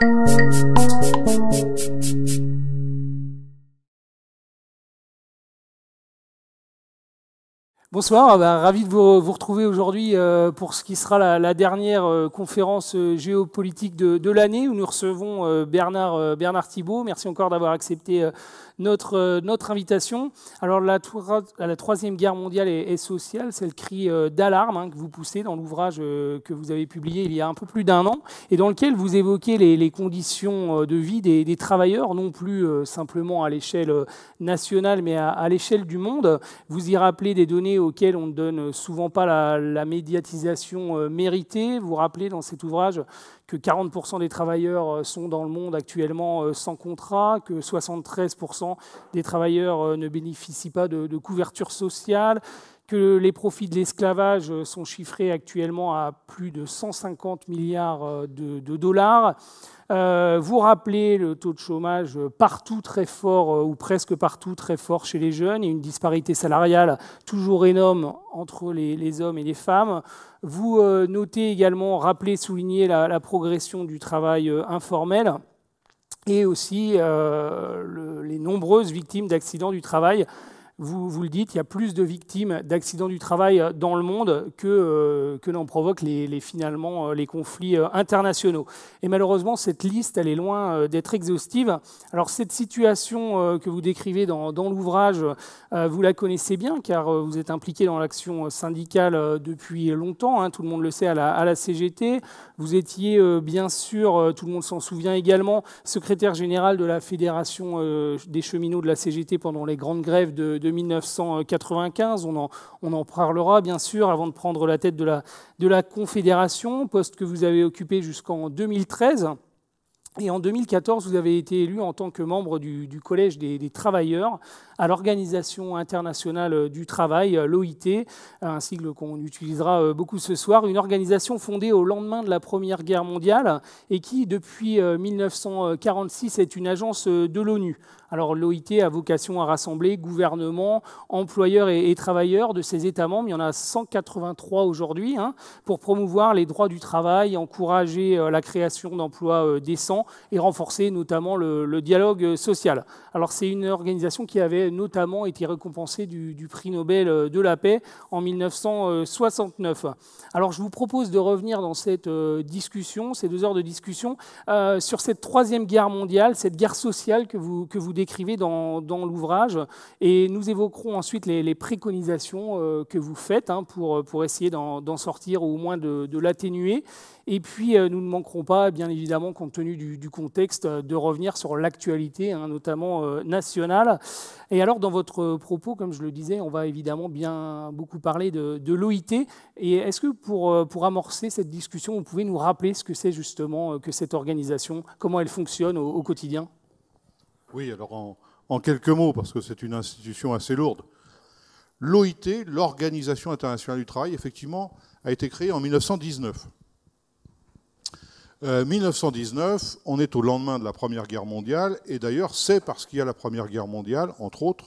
Thank you. Bonsoir, ah bah, ravi de vous, retrouver aujourd'hui euh, pour ce qui sera la, dernière euh, conférence euh, géopolitique de, l'année où nous recevons Bernard, Bernard Thibault. Merci encore d'avoir accepté notre, notre invitation. Alors la, la Troisième Guerre mondiale est, sociale, c'est le cri d'alarme hein, que vous poussez dans l'ouvrage que vous avez publié il y a un peu plus d'un an et dans lequel vous évoquez les, conditions de vie des, travailleurs, non plus simplement à l'échelle nationale mais à, à l'échelle du monde. Vous y rappelez des données auxquels on ne donne souvent pas la, médiatisation euh, méritée. Vous rappelez dans cet ouvrage que 40% des travailleurs euh, sont dans le monde actuellement euh, sans contrat, que 73% des travailleurs ne bénéficient pas de couverture sociale, que les profits de l'esclavage euh, sont chiffrés actuellement à plus de 150 milliards euh, de, dollars. Euh, vous rappelez le taux de chômage partout très fort, ou presque partout très fort chez les jeunes, et une disparité salariale toujours énorme entre les, hommes et les femmes. Vous notez également, rappelez, soulignez la, la progression du travail informel et aussi les nombreuses victimes d'accidents du travail vous, vous, le dites, il y a plus de victimes d'accidents du travail euh, dans le monde que, euh, que n'en provoquent les, finalement euh, les conflits internationaux. Et malheureusement, cette liste, elle est loin d'être exhaustive. Alors cette situation que vous décrivez dans, l'ouvrage, vous la connaissez bien car vous êtes impliqué dans l'action syndicale depuis longtemps, hein, tout le monde le sait, à la, CGT. Vous étiez bien sûr, tout le monde s'en souvient également, secrétaire général de la Fédération des cheminots de la CGT pendant les grandes grèves de de 1995. On en, on en parlera, bien sûr, avant de prendre la tête de la, Confédération, poste que vous avez occupé jusqu'en 2013. Et en 2014, vous avez été élu en tant que membre du, Collège des, des, travailleurs à l'Organisation internationale du travail, l'OIT, un sigle qu'on utilisera euh, beaucoup ce soir, une organisation fondée au lendemain de la Première Guerre mondiale et qui, depuis 1946, euh, est une agence euh, de l'ONU. Alors l'OIT a vocation à rassembler gouvernements, employeurs et, travailleurs de ces États membres. Il y en a 183 aujourd'hui hein, pour promouvoir les droits du travail, encourager euh, la création d'emplois euh, décents et renforcer notamment le, dialogue social. Alors c'est une organisation qui avait notamment été récompensée du, prix Nobel euh, de la paix en 1969. Alors je vous propose de revenir dans cette discussion, ces deux heures de discussion, sur cette troisième guerre mondiale, cette guerre sociale que vous, que vous écrivez dans, dans l'ouvrage. Et nous évoquerons ensuite les, préconisations euh, que vous faites hein, pour, pour essayer d'en sortir ou au moins de, l'atténuer. Et puis, euh, nous ne manquerons pas, bien évidemment, compte tenu du, contexte, euh, de revenir sur l'actualité, hein, notamment nationale. Et alors, dans votre propos, comme je le disais, on va évidemment bien beaucoup parler de, l'OIT. Et est-ce que pour, pour amorcer cette discussion, vous pouvez nous rappeler ce que c'est justement que cette organisation, comment elle fonctionne au quotidien oui, alors en, quelques mots, parce que c'est une institution assez lourde. L'OIT, l'Organisation internationale du travail, effectivement, a été créée en 1919. 1919, euh, on est au lendemain de la Première Guerre mondiale, et d'ailleurs, c'est parce qu'il y a la Première Guerre mondiale, entre autres,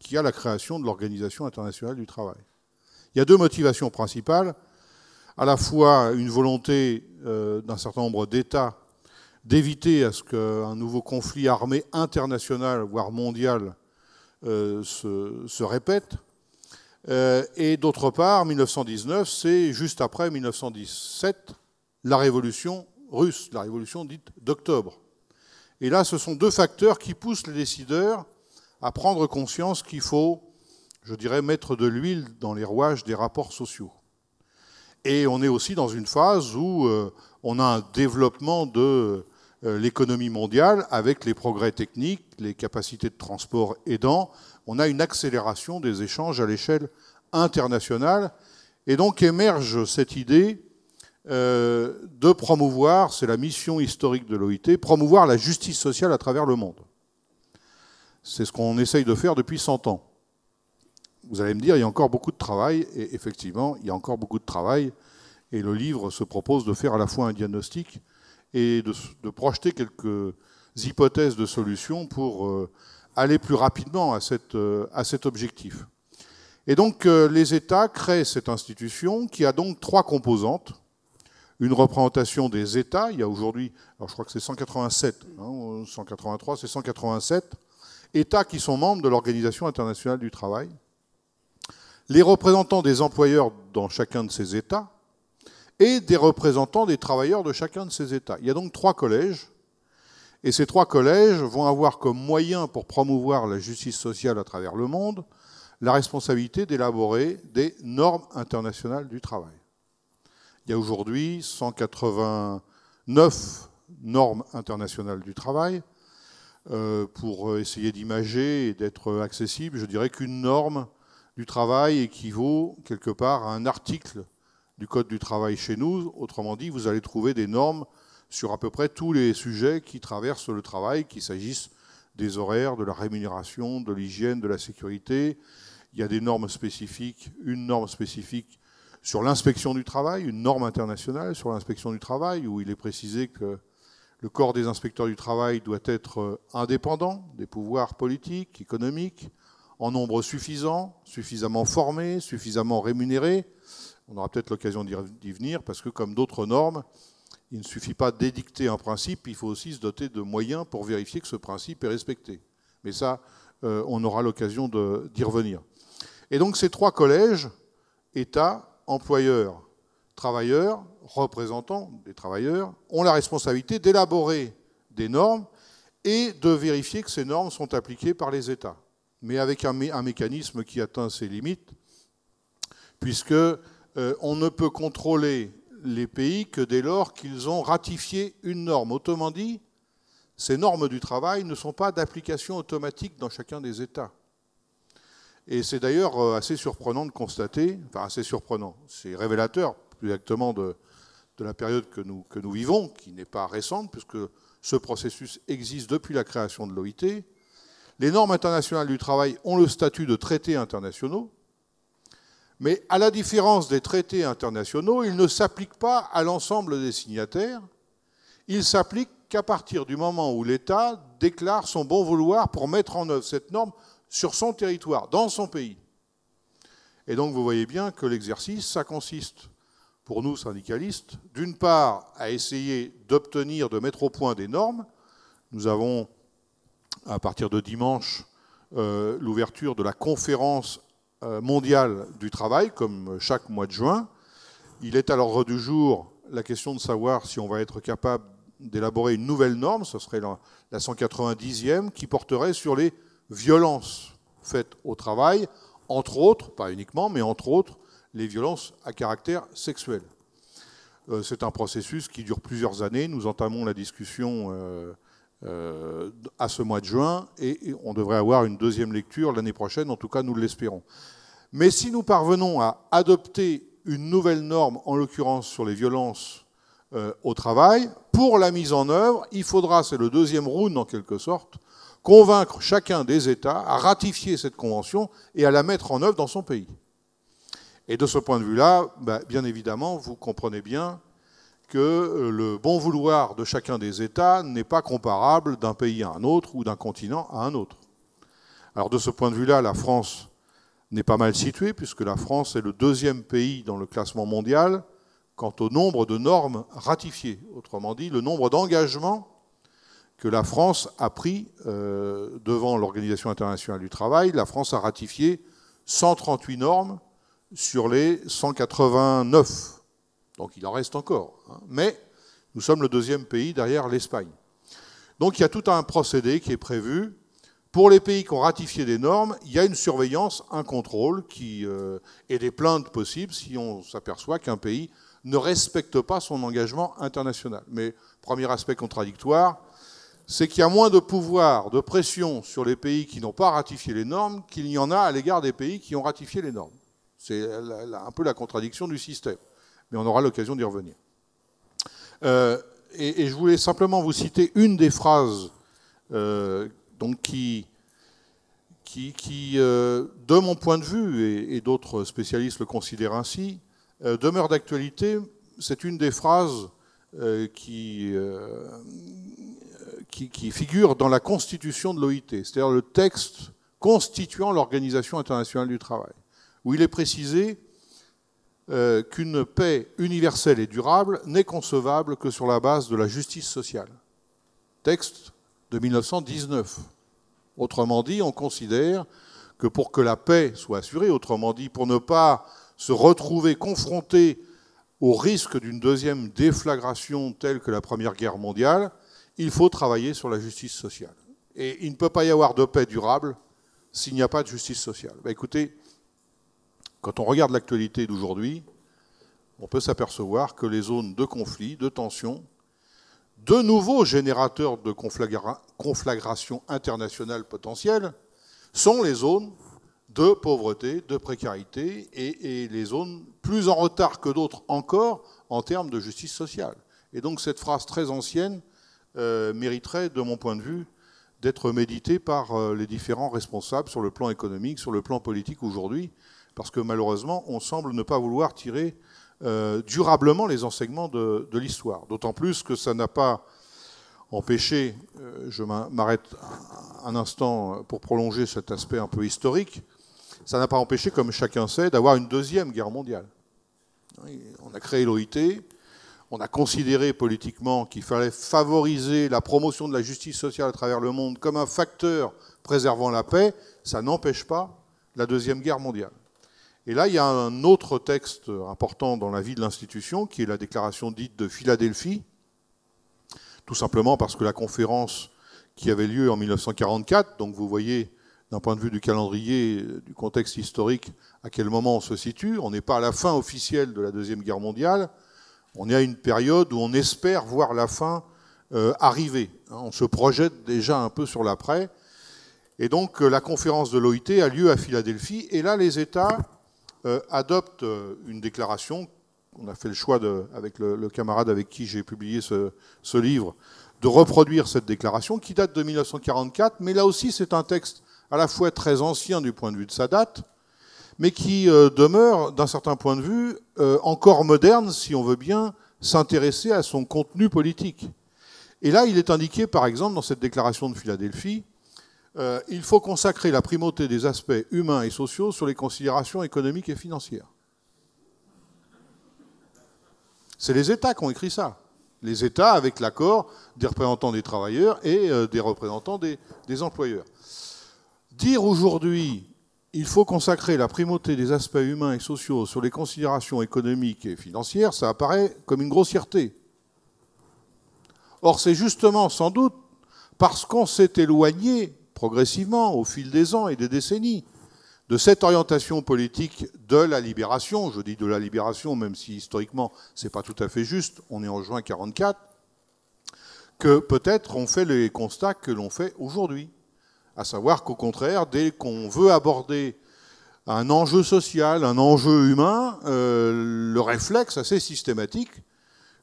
qu'il y a la création de l'Organisation internationale du travail. Il y a deux motivations principales, à la fois une volonté euh, d'un certain nombre d'États d'éviter à ce qu'un nouveau conflit armé international, voire mondial, euh, se, se, répète. Euh, et d'autre part, 1919, c'est juste après 1917, la révolution russe, la révolution dite d'octobre. Et là, ce sont deux facteurs qui poussent les décideurs à prendre conscience qu'il faut, je dirais, mettre de l'huile dans les rouages des rapports sociaux. Et on est aussi dans une phase où euh, on a un développement de euh, l'économie mondiale, avec les progrès techniques, les capacités de transport aidant, on a une accélération des échanges à l'échelle internationale. Et donc émerge cette idée euh, de promouvoir, c'est la mission historique de l'OIT, promouvoir la justice sociale à travers le monde. C'est ce qu'on essaye de faire depuis 100 ans. Vous allez me dire, il y a encore beaucoup de travail, et effectivement, il y a encore beaucoup de travail, et le livre se propose de faire à la fois un diagnostic, et de, projeter quelques hypothèses de solutions pour euh, aller plus rapidement euh, à, cet objectif. Et donc euh, les États créent cette institution qui a donc trois composantes. Une représentation des États, il y a aujourd'hui, alors je crois que c'est 187, 183, hein, c'est 187 États qui sont membres de l'Organisation internationale du travail. Les représentants des employeurs dans chacun de ces États, et des représentants des travailleurs de chacun de ces États. Il y a donc trois collèges, et ces trois collèges vont avoir comme moyen pour promouvoir la justice sociale à travers le monde la responsabilité d'élaborer des normes internationales du travail. Il y a aujourd'hui 189 normes internationales du travail. Euh, pour essayer d'imager et d'être accessible, je dirais qu'une norme du travail équivaut quelque part à un article Code du travail chez nous. Autrement dit, vous allez trouver des normes sur à peu près tous les sujets qui traversent le travail, qu'il s'agisse des horaires, de la rémunération, de l'hygiène, de la sécurité. Il y a des normes spécifiques, une norme spécifique sur l'inspection du travail, une norme internationale sur l'inspection du travail, où il est précisé que le corps des inspecteurs du travail doit être euh, indépendant des pouvoirs politiques, économiques, en nombre suffisant, suffisamment formé, suffisamment rémunéré, on aura peut-être l'occasion d'y venir, parce que comme d'autres normes, il ne suffit pas d'édicter un principe, il faut aussi se doter de moyens pour vérifier que ce principe est respecté. Mais ça, euh, on aura l'occasion d'y revenir. Et donc ces trois collèges, État, employeur, travailleurs, représentants des travailleurs, ont la responsabilité d'élaborer des normes et de vérifier que ces normes sont appliquées par les États, mais avec un, un mécanisme qui atteint ses limites, puisque euh, on ne peut contrôler les pays que dès lors qu'ils ont ratifié une norme. Autrement dit, ces normes du travail ne sont pas d'application automatique dans chacun des États. Et c'est d'ailleurs euh, assez surprenant de constater, enfin assez surprenant, c'est révélateur plus exactement de, la période que nous, que nous vivons, qui n'est pas récente, puisque ce processus existe depuis la création de l'OIT. Les normes internationales du travail ont le statut de traités internationaux, mais à la différence des traités internationaux, il ne s'applique pas à l'ensemble des signataires, il s'applique qu'à partir du moment où l'État déclare son bon vouloir pour mettre en œuvre cette norme sur son territoire, dans son pays. Et donc vous voyez bien que l'exercice, ça consiste, pour nous syndicalistes, d'une part à essayer d'obtenir, de mettre au point des normes. Nous avons, à partir de dimanche, euh, l'ouverture de la conférence euh, mondial du travail, comme chaque mois de juin. Il est à l'ordre du jour la question de savoir si on va être capable d'élaborer une nouvelle norme, ce serait la, 190e, qui porterait sur les violences faites au travail, entre autres, pas uniquement, mais entre autres, les violences à caractère sexuel. Euh, c'est un processus qui dure plusieurs années. Nous entamons la discussion euh, à ce mois de juin et on devrait avoir une deuxième lecture l'année prochaine, en tout cas nous l'espérons. Mais si nous parvenons à adopter une nouvelle norme, en l'occurrence sur les violences euh, au travail, pour la mise en œuvre, il faudra, c'est le deuxième round en quelque sorte, convaincre chacun des États à ratifier cette convention et à la mettre en œuvre dans son pays. Et de ce point de vue-là, bah, bien évidemment, vous comprenez bien que euh, le bon vouloir de chacun des États n'est pas comparable d'un pays à un autre ou d'un continent à un autre. Alors de ce point de vue-là, la France n'est pas mal situé, puisque la France est le deuxième pays dans le classement mondial quant au nombre de normes ratifiées, autrement dit le nombre d'engagements que la France a pris euh, devant l'Organisation internationale du travail. La France a ratifié 138 normes sur les 189, donc il en reste encore. Hein. Mais nous sommes le deuxième pays derrière l'Espagne. Donc il y a tout un procédé qui est prévu pour les pays qui ont ratifié des normes, il y a une surveillance, un contrôle euh, et des plaintes possibles si on s'aperçoit qu'un pays ne respecte pas son engagement international. Mais premier aspect contradictoire, c'est qu'il y a moins de pouvoir, de pression sur les pays qui n'ont pas ratifié les normes qu'il y en a à l'égard des pays qui ont ratifié les normes. C'est un peu la contradiction du système. Mais on aura l'occasion d'y revenir. Euh, et, je voulais simplement vous citer une des phrases euh, donc qui, qui, euh, de mon point de vue, et, d'autres spécialistes le considèrent ainsi, euh, demeure d'actualité. C'est une des phrases euh, qui, qui, qui, figure dans la constitution de l'OIT, c'est-à-dire le texte constituant l'Organisation internationale du travail, où il est précisé qu'une paix universelle et durable n'est concevable que sur la base de la justice sociale. Texte de 1919. Autrement dit, on considère que pour que la paix soit assurée, autrement dit, pour ne pas se retrouver confronté au risque d'une deuxième déflagration telle que la Première Guerre mondiale, il faut travailler sur la justice sociale. Et il ne peut pas y avoir de paix durable s'il n'y a pas de justice sociale. Bah, écoutez, quand on regarde l'actualité d'aujourd'hui, on peut s'apercevoir que les zones de conflit, de tension, de nouveaux générateurs de conflagration internationale potentielle sont les zones de pauvreté, de précarité et, les zones plus en retard que d'autres encore en termes de justice sociale. Et donc cette phrase très ancienne euh, mériterait, de mon point de vue, d'être méditée par euh, les différents responsables sur le plan économique, sur le plan politique aujourd'hui, parce que malheureusement, on semble ne pas vouloir tirer euh, durablement les enseignements de, l'histoire. D'autant plus que ça n'a pas empêché, euh, je m'arrête un instant pour prolonger cet aspect un peu historique, ça n'a pas empêché, comme chacun sait, d'avoir une deuxième guerre mondiale. On a créé l'OIT, on a considéré politiquement qu'il fallait favoriser la promotion de la justice sociale à travers le monde comme un facteur préservant la paix, ça n'empêche pas la Deuxième Guerre mondiale. Et là, il y a un autre texte important dans la vie de l'institution, qui est la déclaration dite de Philadelphie, tout simplement parce que la conférence qui avait lieu en 1944, donc vous voyez d'un point de vue du calendrier, du contexte historique, à quel moment on se situe, on n'est pas à la fin officielle de la Deuxième Guerre mondiale, on est à une période où on espère voir la fin euh, arriver, on se projette déjà un peu sur l'après, et donc euh, la conférence de l'OIT a lieu à Philadelphie, et là les États euh, adopte euh, une déclaration. On a fait le choix, de, avec le, camarade avec qui j'ai publié ce, livre, de reproduire cette déclaration qui date de 1944, mais là aussi c'est un texte à la fois très ancien du point de vue de sa date, mais qui euh, demeure, d'un certain point de vue, encore moderne si on veut bien s'intéresser à son contenu politique. Et là, il est indiqué, par exemple, dans cette déclaration de Philadelphie, euh, il faut consacrer la primauté des aspects humains et sociaux sur les considérations économiques et financières. C'est les États qui ont écrit ça. Les États avec l'accord des représentants des travailleurs et euh, des représentants des, des employeurs. Dire aujourd'hui il faut consacrer la primauté des aspects humains et sociaux sur les considérations économiques et financières, ça apparaît comme une grossièreté. Or, c'est justement sans doute parce qu'on s'est éloigné progressivement, au fil des ans et des décennies, de cette orientation politique de la libération, je dis de la libération, même si historiquement c'est pas tout à fait juste, on est en juin 44, que peut-être on fait les constats que l'on fait aujourd'hui. À savoir qu'au contraire, dès qu'on veut aborder un enjeu social, un enjeu humain, euh, le réflexe assez systématique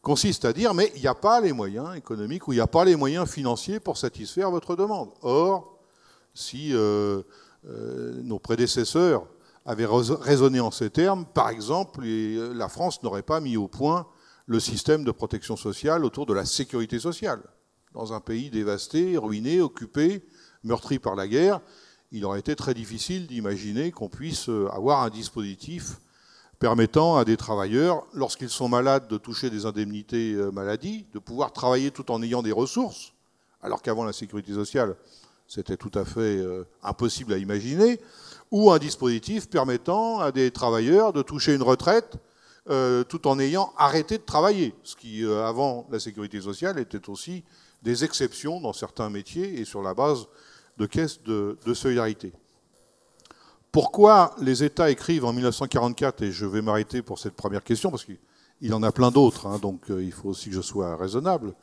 consiste à dire mais il n'y a pas les moyens économiques ou il n'y a pas les moyens financiers pour satisfaire votre demande. Or, si euh, euh, nos prédécesseurs avaient raisonné en ces termes, par exemple, euh, la France n'aurait pas mis au point le système de protection sociale autour de la sécurité sociale. Dans un pays dévasté, ruiné, occupé, meurtri par la guerre, il aurait été très difficile d'imaginer qu'on puisse avoir un dispositif permettant à des travailleurs, lorsqu'ils sont malades, de toucher des indemnités maladie, de pouvoir travailler tout en ayant des ressources, alors qu'avant la sécurité sociale, c'était tout à fait euh, impossible à imaginer, ou un dispositif permettant à des travailleurs de toucher une retraite euh, tout en ayant arrêté de travailler, ce qui, euh, avant la sécurité sociale, était aussi des exceptions dans certains métiers et sur la base de caisses de, solidarité. Pourquoi les États écrivent en 1944, et je vais m'arrêter pour cette première question, parce qu'il en a plein d'autres, hein, donc il faut aussi que je sois raisonnable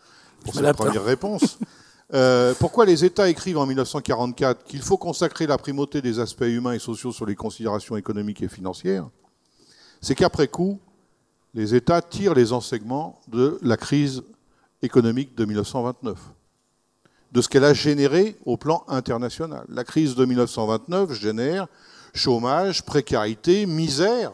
pour cette première réponse. Euh, pourquoi les États écrivent en 1944 qu'il faut consacrer la primauté des aspects humains et sociaux sur les considérations économiques et financières C'est qu'après coup, les États tirent les enseignements de la crise économique de 1929, de ce qu'elle a généré au plan international. La crise de 1929 génère chômage, précarité, misère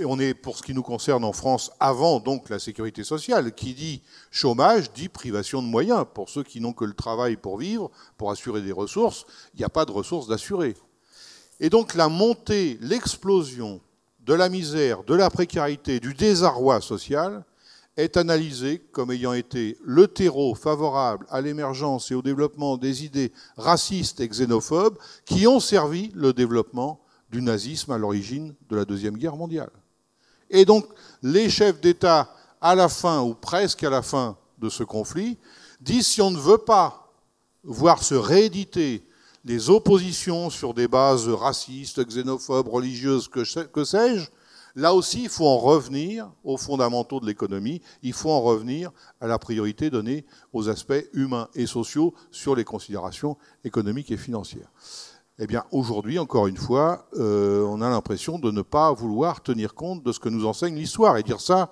et on est, pour ce qui nous concerne en France, avant donc la sécurité sociale. Qui dit chômage dit privation de moyens. Pour ceux qui n'ont que le travail pour vivre, pour assurer des ressources, il n'y a pas de ressources d'assurer. Et donc la montée, l'explosion de la misère, de la précarité, du désarroi social est analysée comme ayant été le terreau favorable à l'émergence et au développement des idées racistes et xénophobes qui ont servi le développement du nazisme à l'origine de la Deuxième Guerre mondiale. Et donc, les chefs d'État, à la fin, ou presque à la fin de ce conflit, disent si on ne veut pas voir se rééditer les oppositions sur des bases racistes, xénophobes, religieuses, que, sais-je, là aussi, il faut en revenir aux fondamentaux de l'économie, il faut en revenir à la priorité donnée aux aspects humains et sociaux sur les considérations économiques et financières. Eh bien, aujourd'hui, encore une fois, euh, on a l'impression de ne pas vouloir tenir compte de ce que nous enseigne l'histoire. Et dire ça,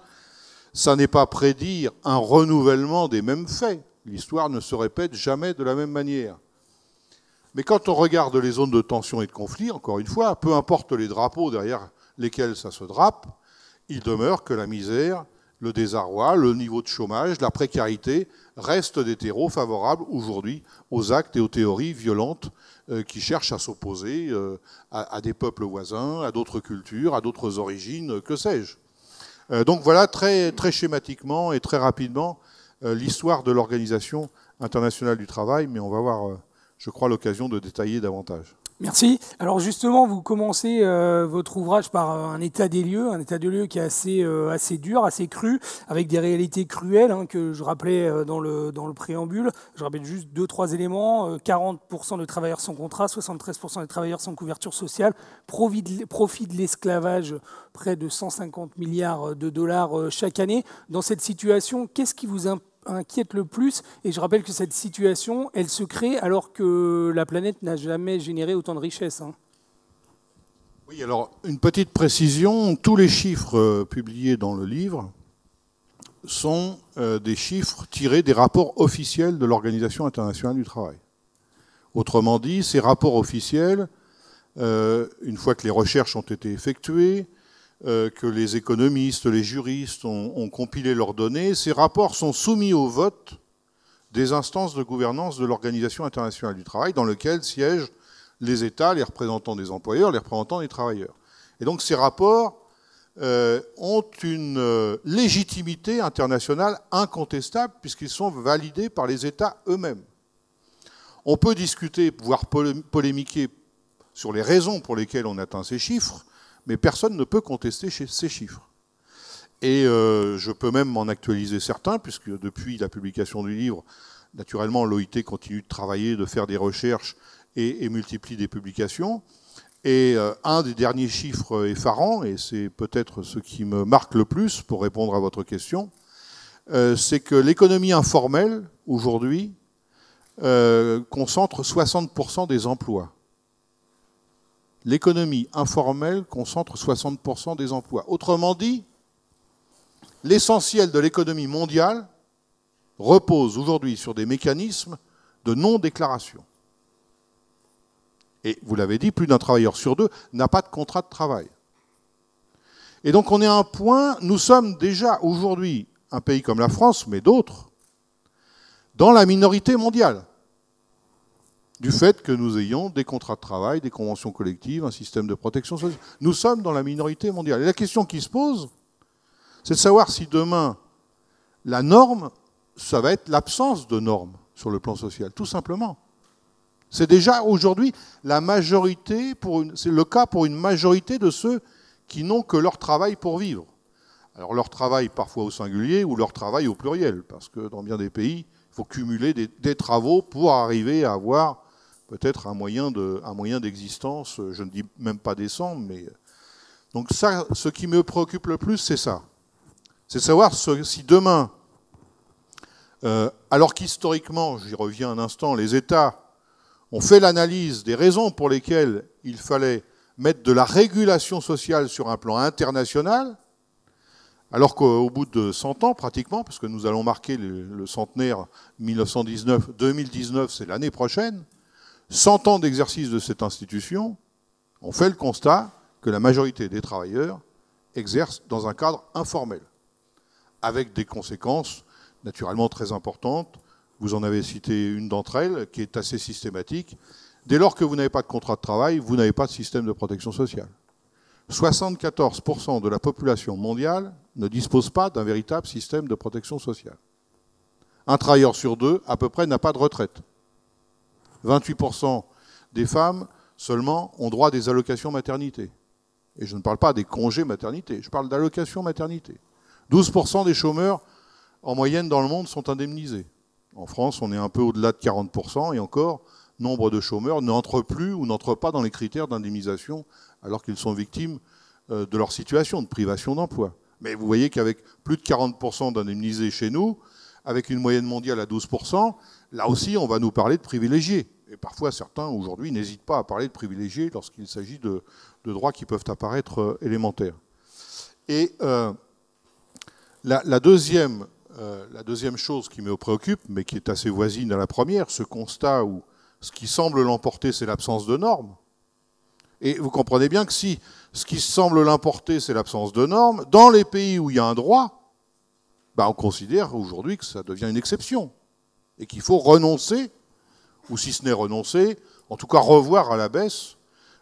ça n'est pas prédire un renouvellement des mêmes faits. L'histoire ne se répète jamais de la même manière. Mais quand on regarde les zones de tension et de conflit, encore une fois, peu importe les drapeaux derrière lesquels ça se drape, il demeure que la misère, le désarroi, le niveau de chômage, la précarité restent des terreaux favorables aujourd'hui aux actes et aux théories violentes euh, qui cherchent à s'opposer euh, à, des peuples voisins, à d'autres cultures, à d'autres origines, que sais-je. Euh, donc voilà très, très schématiquement et très rapidement l'histoire de l'Organisation internationale du travail, mais on va avoir, je crois, l'occasion de détailler davantage. Merci. Alors justement, vous commencez euh, votre ouvrage par euh, un état des lieux, un état des lieux qui est assez, euh, assez dur, assez cru, avec des réalités cruelles hein, que je rappelais dans le, dans le préambule. Je rappelle juste deux, trois éléments. 40% de travailleurs sans contrat, 73% des travailleurs sans couverture sociale, profit de, l'esclavage, près de 150 milliards de dollars chaque année. Dans cette situation, qu'est-ce qui vous impose inquiète le plus. Et je rappelle que cette situation, elle se crée alors que la planète n'a jamais généré autant de richesses. Hein. Oui, alors une petite précision, tous les chiffres euh, publiés dans le livre sont euh, des chiffres tirés des rapports officiels de l'Organisation internationale du travail. Autrement dit, ces rapports officiels, euh, une fois que les recherches ont été effectuées, euh, que les économistes, les juristes ont, compilé leurs données. Ces rapports sont soumis au vote des instances de gouvernance de l'Organisation internationale du travail, dans lequel siègent les États, les représentants des employeurs, les représentants des travailleurs. Et donc ces rapports euh, ont une euh, légitimité internationale incontestable puisqu'ils sont validés par les États eux-mêmes. On peut discuter, voire polémiquer sur les raisons pour lesquelles on atteint ces chiffres mais personne ne peut contester ces chiffres. Et euh, je peux même m'en actualiser certains, puisque depuis la publication du livre, naturellement, l'OIT continue de travailler, de faire des recherches et, multiplie des publications. Et euh, un des derniers chiffres effarants, et c'est peut-être ce qui me marque le plus pour répondre à votre question, euh, c'est que l'économie informelle, aujourd'hui, concentre 60% des emplois l'économie informelle concentre 60% des emplois. Autrement dit, l'essentiel de l'économie mondiale repose aujourd'hui sur des mécanismes de non-déclaration. Et vous l'avez dit, plus d'un travailleur sur deux n'a pas de contrat de travail. Et donc on est à un point, nous sommes déjà aujourd'hui un pays comme la France, mais d'autres, dans la minorité mondiale du fait que nous ayons des contrats de travail, des conventions collectives, un système de protection sociale. Nous sommes dans la minorité mondiale. Et la question qui se pose, c'est de savoir si demain, la norme, ça va être l'absence de normes sur le plan social, tout simplement. C'est déjà aujourd'hui la majorité, c'est le cas pour une majorité de ceux qui n'ont que leur travail pour vivre. Alors leur travail parfois au singulier ou leur travail au pluriel, parce que dans bien des pays, il faut cumuler des, des travaux pour arriver à avoir peut-être un moyen de, moyen d'existence. Euh, je ne dis même pas décembre, mais euh, donc ça, ce qui me préoccupe le plus, c'est ça. C'est savoir si demain, euh, alors qu'historiquement, j'y reviens un instant, les États ont fait l'analyse des raisons pour lesquelles il fallait mettre de la régulation sociale sur un plan international, alors qu'au bout de 100 ans pratiquement, parce que nous allons marquer le centenaire 1919, 2019, c'est l'année prochaine, Cent ans d'exercice de cette institution, on fait le constat que la majorité des travailleurs exercent dans un cadre informel, avec des conséquences naturellement très importantes. Vous en avez cité une d'entre elles, qui est assez systématique. Dès lors que vous n'avez pas de contrat de travail, vous n'avez pas de système de protection sociale. 74% de la population mondiale ne dispose pas d'un véritable système de protection sociale. Un travailleur sur deux, à peu près, n'a pas de retraite. 28% des femmes seulement ont droit à des allocations maternité. Et je ne parle pas des congés maternité, je parle d'allocations maternité. 12% des chômeurs en moyenne dans le monde sont indemnisés. En France, on est un peu au-delà de 40% et encore, nombre de chômeurs n'entrent plus ou n'entrent pas dans les critères d'indemnisation alors qu'ils sont victimes euh, de leur situation de privation d'emploi. Mais vous voyez qu'avec plus de 40% d'indemnisés chez nous, avec une moyenne mondiale à 12%, là aussi, on va nous parler de privilégiés. Et parfois, certains, aujourd'hui, n'hésitent pas à parler de privilégiés lorsqu'il s'agit de, droits qui peuvent apparaître euh, élémentaires. Et euh, la, deuxième, euh, la, deuxième, chose qui me préoccupe, mais qui est assez voisine à la première, ce constat où ce qui semble l'emporter, c'est l'absence de normes. Et vous comprenez bien que si ce qui semble l'emporter, c'est l'absence de normes, dans les pays où il y a un droit, bah, on considère aujourd'hui que ça devient une exception et qu'il faut renoncer, ou si ce n'est renoncer, en tout cas revoir à la baisse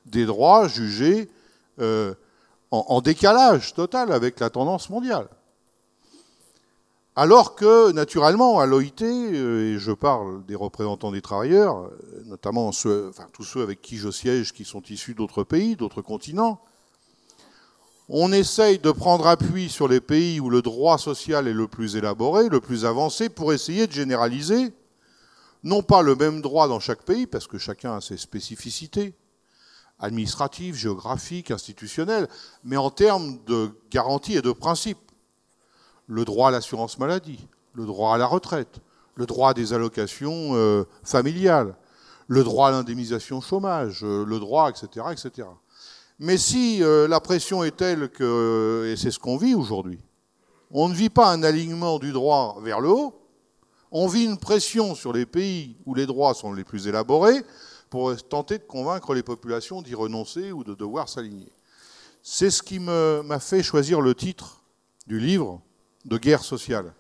des droits jugés euh, en, décalage total avec la tendance mondiale. Alors que, naturellement, à l'OIT, euh, et je parle des représentants des travailleurs, euh, notamment tous ceux avec qui je siège qui sont issus d'autres pays, d'autres continents, on essaye de prendre appui sur les pays où le droit social est le plus élaboré, le plus avancé, pour essayer de généraliser, non pas le même droit dans chaque pays, parce que chacun a ses spécificités, administratives, géographiques, institutionnelles, mais en termes de garanties et de principes. Le droit à l'assurance maladie, le droit à la retraite, le droit à des allocations euh, familiales, le droit à l'indemnisation chômage, euh, le droit, etc., etc. Mais si euh, la pression est telle que, euh, et c'est ce qu'on vit aujourd'hui, on ne vit pas un alignement du droit vers le haut, on vit une pression sur les pays où les droits sont les plus élaborés pour tenter de convaincre les populations d'y renoncer ou de devoir s'aligner. C'est ce qui m'a fait choisir le titre du livre de guerre sociale.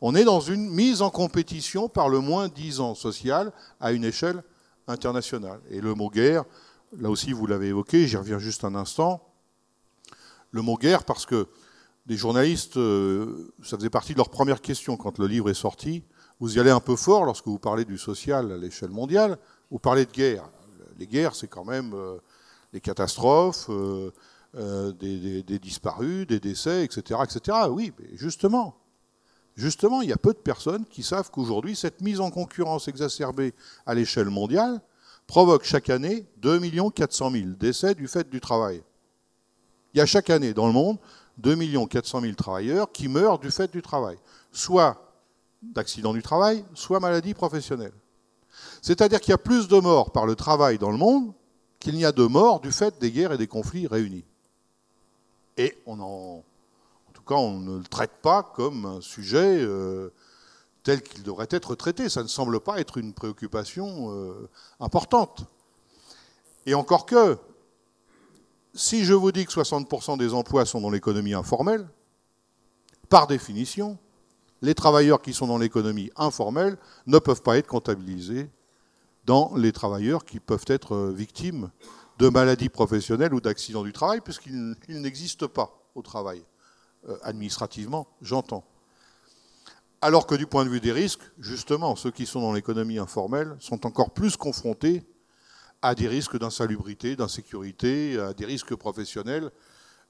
On est dans une mise en compétition par le moins dix ans social à une échelle internationale. Et le mot guerre là aussi vous l'avez évoqué, j'y reviens juste un instant, le mot guerre, parce que des journalistes, euh, ça faisait partie de leur première question quand le livre est sorti. Vous y allez un peu fort lorsque vous parlez du social à l'échelle mondiale, vous parlez de guerre. Les guerres, c'est quand même euh, des catastrophes, euh, des, des, disparus, des décès, etc., etc. Oui, mais justement, justement, il y a peu de personnes qui savent qu'aujourd'hui, cette mise en concurrence exacerbée à l'échelle mondiale, provoque chaque année 2 400 000 décès du fait du travail. Il y a chaque année dans le monde 2 400 000 travailleurs qui meurent du fait du travail, soit d'accident du travail, soit maladie professionnelle. C'est-à-dire qu'il y a plus de morts par le travail dans le monde qu'il n'y a de morts du fait des guerres et des conflits réunis. Et on en, en tout cas, on ne le traite pas comme un sujet euh, tel qu'il devrait être traité. Ça ne semble pas être une préoccupation euh, importante. Et encore que, si je vous dis que 60% des emplois sont dans l'économie informelle, par définition, les travailleurs qui sont dans l'économie informelle ne peuvent pas être comptabilisés dans les travailleurs qui peuvent être euh, victimes de maladies professionnelles ou d'accidents du travail, puisqu'ils n'existent pas au travail, euh, administrativement, j'entends. Alors que du point de vue des risques, justement, ceux qui sont dans l'économie informelle sont encore plus confrontés à des risques d'insalubrité, d'insécurité, à des risques professionnels,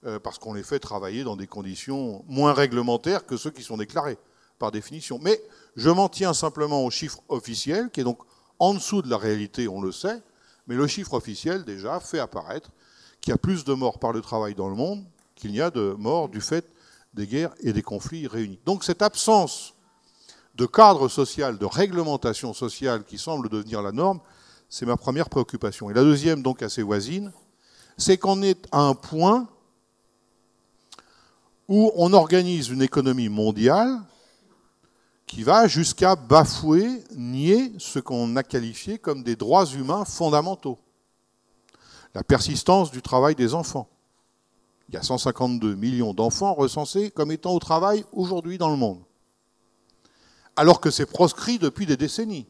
euh, parce qu'on les fait travailler dans des conditions moins réglementaires que ceux qui sont déclarés, par définition. Mais je m'en tiens simplement au chiffre officiel, qui est donc en dessous de la réalité, on le sait, mais le chiffre officiel déjà fait apparaître qu'il y a plus de morts par le travail dans le monde qu'il n'y a de morts du fait des guerres et des conflits réunis. Donc cette absence de cadre social, de réglementation sociale qui semble devenir la norme, c'est ma première préoccupation. Et la deuxième, donc assez voisine, c'est qu'on est à un point où on organise une économie mondiale qui va jusqu'à bafouer, nier ce qu'on a qualifié comme des droits humains fondamentaux. La persistance du travail des enfants. Il y a 152 millions d'enfants recensés comme étant au travail aujourd'hui dans le monde alors que c'est proscrit depuis des décennies.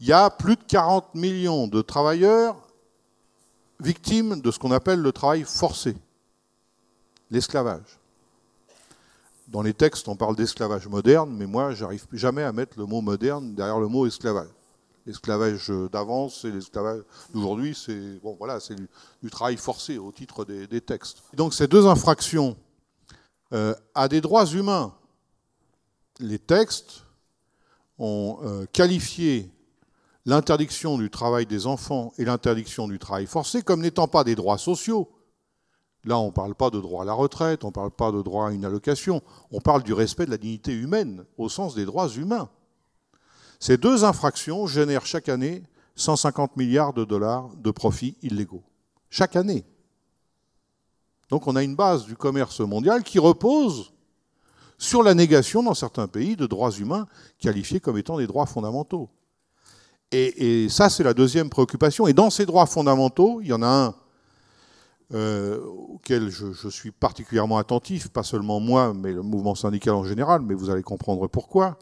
Il y a plus de 40 millions de travailleurs victimes de ce qu'on appelle le travail forcé, l'esclavage. Dans les textes, on parle d'esclavage moderne, mais moi, j'arrive jamais à mettre le mot moderne derrière le mot esclavage. L'esclavage d'avance, c'est l'esclavage d'aujourd'hui, c'est bon, voilà, c'est du, travail forcé au titre des, textes. donc ces deux infractions euh, à des droits humains les textes ont euh, qualifié l'interdiction du travail des enfants et l'interdiction du travail forcé comme n'étant pas des droits sociaux. Là, on ne parle pas de droit à la retraite, on ne parle pas de droit à une allocation, on parle du respect de la dignité humaine au sens des droits humains. Ces deux infractions génèrent chaque année 150 milliards de dollars de profits illégaux. Chaque année. Donc on a une base du commerce mondial qui repose sur la négation dans certains pays de droits humains qualifiés comme étant des droits fondamentaux. Et, ça, c'est la deuxième préoccupation. Et dans ces droits fondamentaux, il y en a un euh, auquel je, je, suis particulièrement attentif, pas seulement moi, mais le mouvement syndical en général, mais vous allez comprendre pourquoi.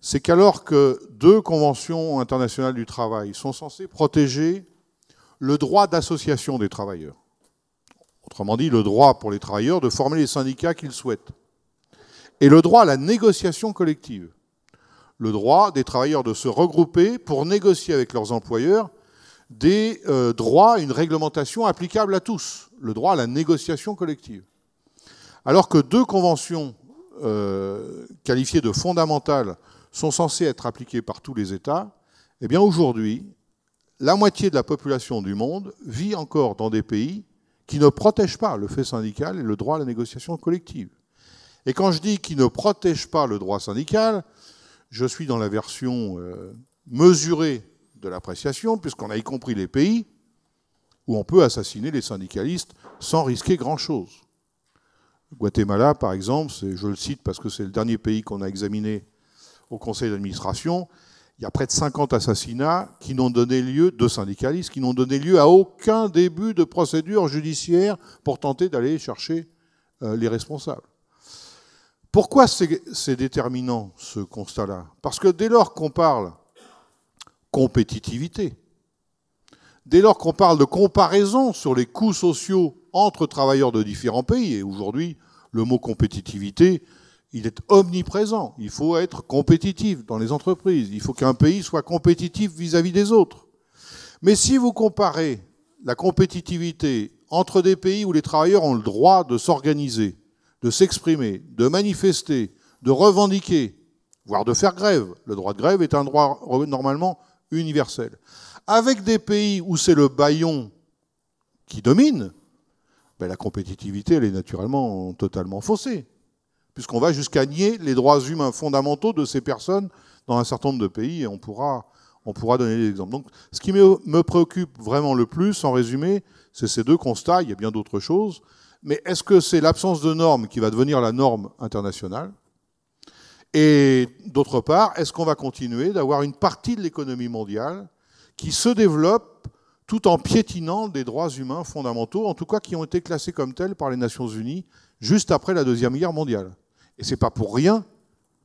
C'est qu'alors que deux conventions internationales du travail sont censées protéger le droit d'association des travailleurs, autrement dit le droit pour les travailleurs de former les syndicats qu'ils souhaitent, et le droit à la négociation collective. Le droit des travailleurs de se regrouper pour négocier avec leurs employeurs des euh, droits une réglementation applicable à tous, le droit à la négociation collective. Alors que deux conventions euh, qualifiées de fondamentales sont censées être appliquées par tous les États, eh bien aujourd'hui, la moitié de la population du monde vit encore dans des pays qui ne protègent pas le fait syndical et le droit à la négociation collective. Et quand je dis qu'il ne protège pas le droit syndical, je suis dans la version euh, mesurée de l'appréciation, puisqu'on a y compris les pays où on peut assassiner les syndicalistes sans risquer grand-chose. Guatemala, par exemple, je le cite parce que c'est le dernier pays qu'on a examiné au conseil d'administration, il y a près de 50 assassinats qui n'ont donné lieu, de syndicalistes, qui n'ont donné lieu à aucun début de procédure judiciaire pour tenter d'aller chercher euh, les responsables. Pourquoi c'est déterminant ce constat-là Parce que dès lors qu'on parle compétitivité, dès lors qu'on parle de comparaison sur les coûts sociaux entre travailleurs de différents pays, et aujourd'hui le mot compétitivité, il est omniprésent, il faut être compétitif dans les entreprises, il faut qu'un pays soit compétitif vis-à-vis -vis des autres. Mais si vous comparez la compétitivité entre des pays où les travailleurs ont le droit de s'organiser, de s'exprimer, de manifester, de revendiquer, voire de faire grève. Le droit de grève est un droit normalement universel. Avec des pays où c'est le baillon qui domine, ben, la compétitivité, elle est naturellement totalement faussée, puisqu'on va jusqu'à nier les droits humains fondamentaux de ces personnes dans un certain nombre de pays, et on pourra, on pourra donner des exemples. Donc, ce qui me préoccupe vraiment le plus, en résumé, c'est ces deux constats, il y a bien d'autres choses, mais est-ce que c'est l'absence de normes qui va devenir la norme internationale Et d'autre part, est-ce qu'on va continuer d'avoir une partie de l'économie mondiale qui se développe tout en piétinant des droits humains fondamentaux, en tout cas qui ont été classés comme tels par les Nations Unies juste après la Deuxième Guerre mondiale Et c'est pas pour rien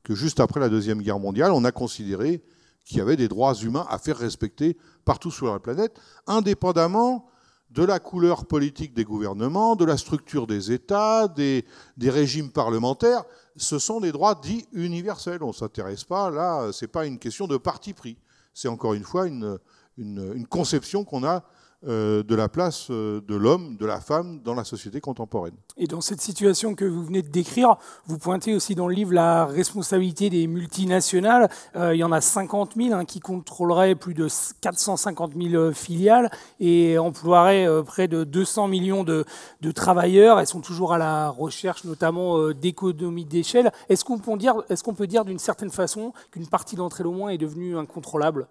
que juste après la Deuxième Guerre mondiale, on a considéré qu'il y avait des droits humains à faire respecter partout sur la planète, indépendamment de la couleur politique des gouvernements, de la structure des États, des, régimes parlementaires. Ce sont des droits dits universels. On ne s'intéresse pas, là, ce n'est pas une question de parti pris. C'est encore une fois une conception qu'on a euh, de la place euh, de l'homme, de la femme dans la société contemporaine. Et dans cette situation que vous venez de décrire, vous pointez aussi dans le livre la responsabilité des multinationales. Euh, il y en a 50 000 hein, qui contrôleraient plus de 450 000 filiales et emploieraient près de 200 millions de, travailleurs. Elles sont toujours à la recherche notamment d'économies d'échelle. Est-ce qu'on peut dire, est-ce qu'on peut dire d'une certaine façon qu'une partie d'entre elles au moins est devenue incontrôlable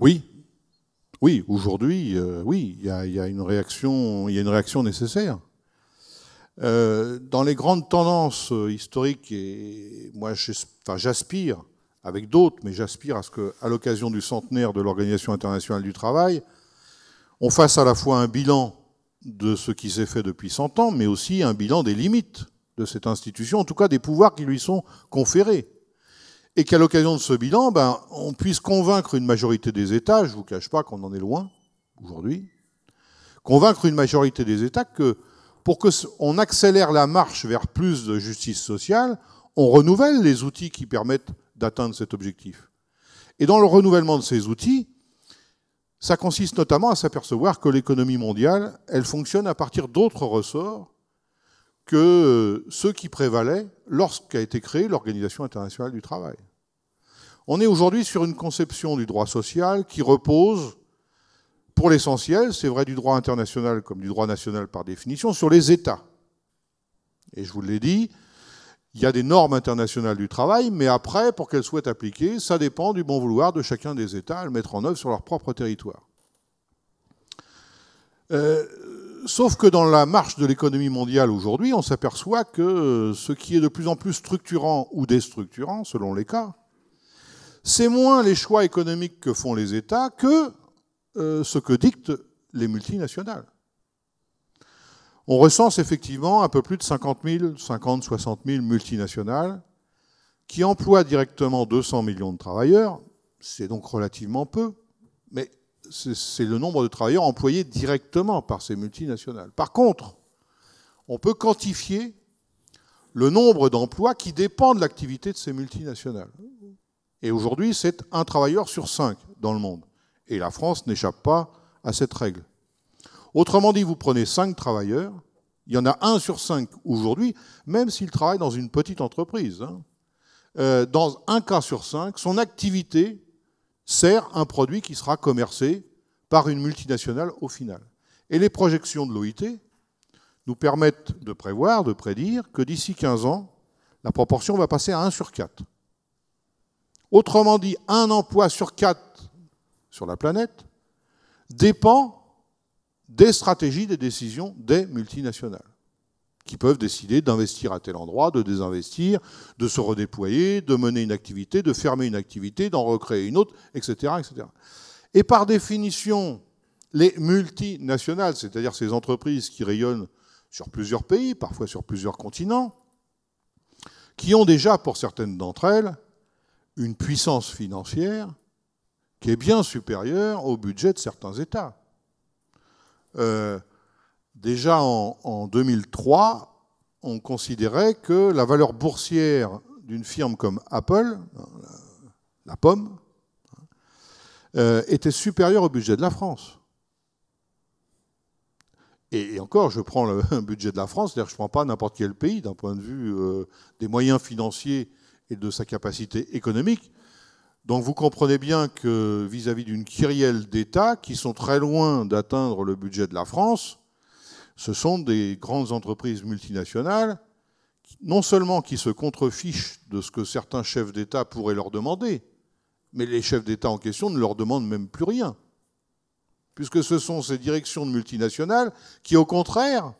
Oui, oui, aujourd'hui, euh, oui, il y a, une réaction, une réaction nécessaire. Euh, dans les grandes tendances euh, historiques, et moi, j'aspire, avec d'autres, mais j'aspire à ce qu'à l'occasion du centenaire de l'Organisation internationale du travail, on fasse à la fois un bilan de ce qui s'est fait depuis 100 ans, mais aussi un bilan des limites de cette institution, en tout cas des pouvoirs qui lui sont conférés et qu'à l'occasion de ce bilan, ben, on puisse convaincre une majorité des États, je ne vous cache pas qu'on en est loin aujourd'hui, convaincre une majorité des États que pour qu'on accélère la marche vers plus de justice sociale, on renouvelle les outils qui permettent d'atteindre cet objectif. Et dans le renouvellement de ces outils, ça consiste notamment à s'apercevoir que l'économie mondiale, elle fonctionne à partir d'autres ressorts que ceux qui prévalaient lorsqu'a été créée l'Organisation internationale du travail. On est aujourd'hui sur une conception du droit social qui repose, pour l'essentiel, c'est vrai du droit international comme du droit national par définition, sur les États. Et je vous l'ai dit, il y a des normes internationales du travail, mais après, pour qu'elles soient appliquées, ça dépend du bon vouloir de chacun des États à le mettre en œuvre sur leur propre territoire. Euh, sauf que dans la marche de l'économie mondiale aujourd'hui, on s'aperçoit que euh, ce qui est de plus en plus structurant ou déstructurant, selon les cas, c'est moins les choix économiques que font les États que euh, ce que dictent les multinationales. On recense effectivement un peu plus de 50 000, 50, 60 000 multinationales qui emploient directement 200 millions de travailleurs. C'est donc relativement peu, mais c'est le nombre de travailleurs employés directement par ces multinationales. Par contre, on peut quantifier le nombre d'emplois qui dépendent de l'activité de ces multinationales. Et aujourd'hui, c'est un travailleur sur cinq dans le monde. Et la France n'échappe pas à cette règle. Autrement dit, vous prenez cinq travailleurs, il y en a un sur cinq aujourd'hui, même s'il travaille dans une petite entreprise. Hein. Euh, dans un cas sur cinq, son activité sert un produit qui sera commercé par une multinationale au final. Et les projections de l'OIT nous permettent de prévoir, de prédire que d'ici 15 ans, la proportion va passer à 1 sur quatre. Autrement dit, un emploi sur quatre sur la planète dépend des stratégies, des décisions des multinationales, qui peuvent décider d'investir à tel endroit, de désinvestir, de se redéployer, de mener une activité, de fermer une activité, d'en recréer une autre, etc. Et par définition, les multinationales, c'est-à-dire ces entreprises qui rayonnent sur plusieurs pays, parfois sur plusieurs continents, qui ont déjà, pour certaines d'entre elles, une puissance financière qui est bien supérieure au budget de certains États. Euh, déjà en, 2003, on considérait que la valeur boursière d'une firme comme Apple, la pomme, euh, était supérieure au budget de la France. Et, encore, je prends le budget de la France, c'est-à-dire je ne prends pas n'importe quel pays d'un point de vue euh, des moyens financiers et de sa capacité économique. Donc vous comprenez bien que vis-à-vis d'une kyrielle d'États qui sont très loin d'atteindre le budget de la France, ce sont des grandes entreprises multinationales, non seulement qui se contrefichent de ce que certains chefs d'État pourraient leur demander, mais les chefs d'État en question ne leur demandent même plus rien, puisque ce sont ces directions de multinationales qui, au contraire,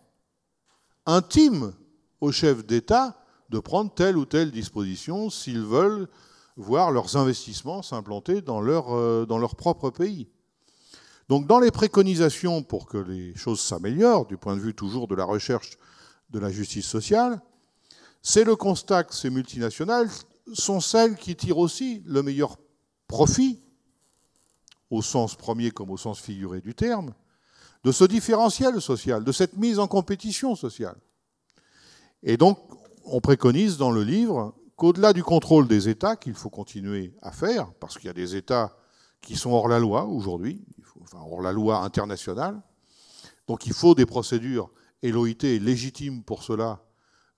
intiment aux chefs d'État de prendre telle ou telle disposition s'ils veulent voir leurs investissements s'implanter dans leur, euh, dans leur propre pays. Donc dans les préconisations pour que les choses s'améliorent, du point de vue toujours de la recherche de la justice sociale, c'est le constat que ces multinationales sont celles qui tirent aussi le meilleur profit, au sens premier comme au sens figuré du terme, de ce différentiel social, de cette mise en compétition sociale. Et donc on préconise dans le livre qu'au-delà du contrôle des États, qu'il faut continuer à faire, parce qu'il y a des États qui sont hors la loi aujourd'hui, hors la loi internationale, donc il faut des procédures LOIT légitime pour cela,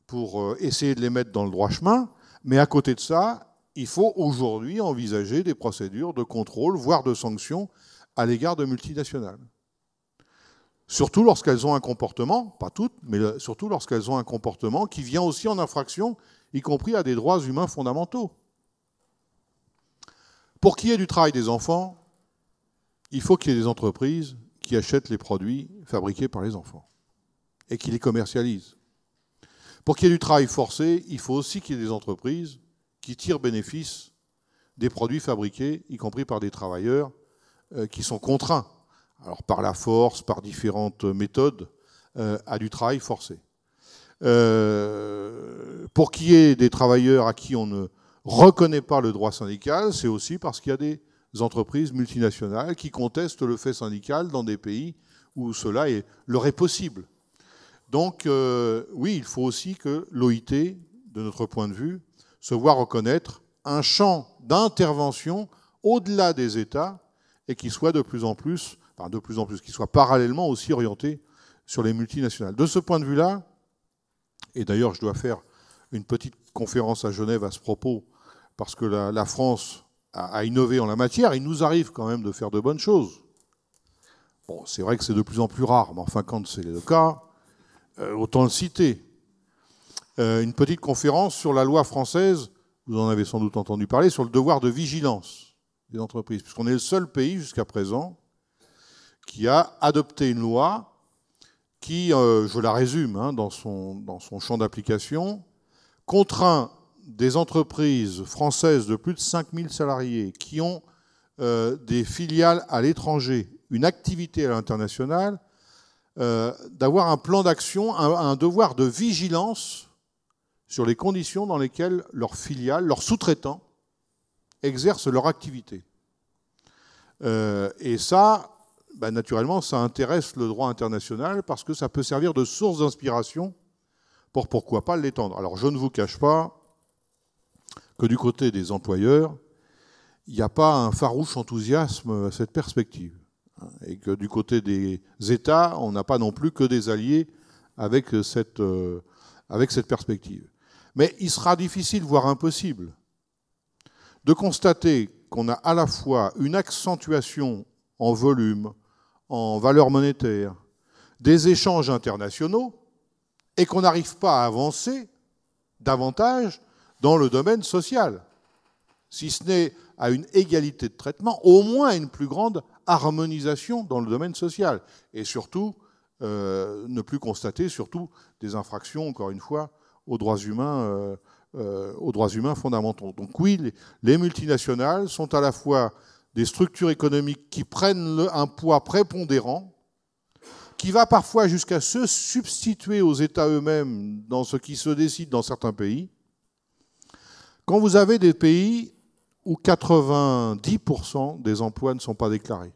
pour euh, essayer de les mettre dans le droit chemin, mais à côté de ça, il faut aujourd'hui envisager des procédures de contrôle, voire de sanctions à l'égard de multinationales. Surtout lorsqu'elles ont un comportement, pas toutes, mais euh, surtout lorsqu'elles ont un comportement qui vient aussi en infraction, y compris à des droits humains fondamentaux. Pour qu'il y ait du travail des enfants, il faut qu'il y ait des entreprises qui achètent les produits fabriqués par les enfants et qui les commercialisent. Pour qu'il y ait du travail forcé, il faut aussi qu'il y ait des entreprises qui tirent bénéfice des produits fabriqués, y compris par des travailleurs euh, qui sont contraints alors par la force, par différentes méthodes, à euh, du travail forcé. Euh, pour qu'il y ait des travailleurs à qui on ne reconnaît pas le droit syndical, c'est aussi parce qu'il y a des entreprises multinationales qui contestent le fait syndical dans des pays où cela est, leur est possible. Donc euh, oui, il faut aussi que l'OIT, de notre point de vue, se voit reconnaître un champ d'intervention au-delà des États et qui soit de plus en plus de plus en plus, qui soient parallèlement aussi orienté sur les multinationales. De ce point de vue-là, et d'ailleurs je dois faire une petite conférence à Genève à ce propos, parce que la, France a, innové en la matière, il nous arrive quand même de faire de bonnes choses. Bon, c'est vrai que c'est de plus en plus rare, mais enfin quand c'est le cas, euh, autant le citer. Euh, une petite conférence sur la loi française, vous en avez sans doute entendu parler, sur le devoir de vigilance des entreprises, puisqu'on est le seul pays jusqu'à présent qui a adopté une loi qui, euh, je la résume hein, dans, son, dans son champ d'application, contraint des entreprises françaises de plus de 5000 salariés qui ont euh, des filiales à l'étranger, une activité à l'international, euh, d'avoir un plan d'action, un, devoir de vigilance sur les conditions dans lesquelles leurs filiales, leurs sous-traitants exercent leur activité. et ça, bah, naturellement, ça intéresse le droit international parce que ça peut servir de source d'inspiration pour pourquoi pas l'étendre. Alors je ne vous cache pas que du côté des employeurs, il n'y a pas un farouche enthousiasme à cette perspective. Hein, et que du côté des États, on n'a pas non plus que des alliés avec euh, cette, euh, avec cette perspective. Mais il sera difficile, voire impossible, de constater qu'on a à la fois une accentuation en volume, en valeur monétaire, des échanges internationaux, et qu'on n'arrive pas à avancer davantage dans le domaine social, si ce n'est à une égalité de traitement, au moins à une plus grande harmonisation dans le domaine social, et surtout euh, ne plus constater surtout des infractions, encore une fois, aux droits humains, euh, euh, aux droits humains fondamentaux. Donc oui, les multinationales sont à la fois des structures économiques qui prennent un poids prépondérant, qui va parfois jusqu'à se substituer aux États eux-mêmes dans ce qui se décide dans certains pays, quand vous avez des pays où 90% des emplois ne sont pas déclarés,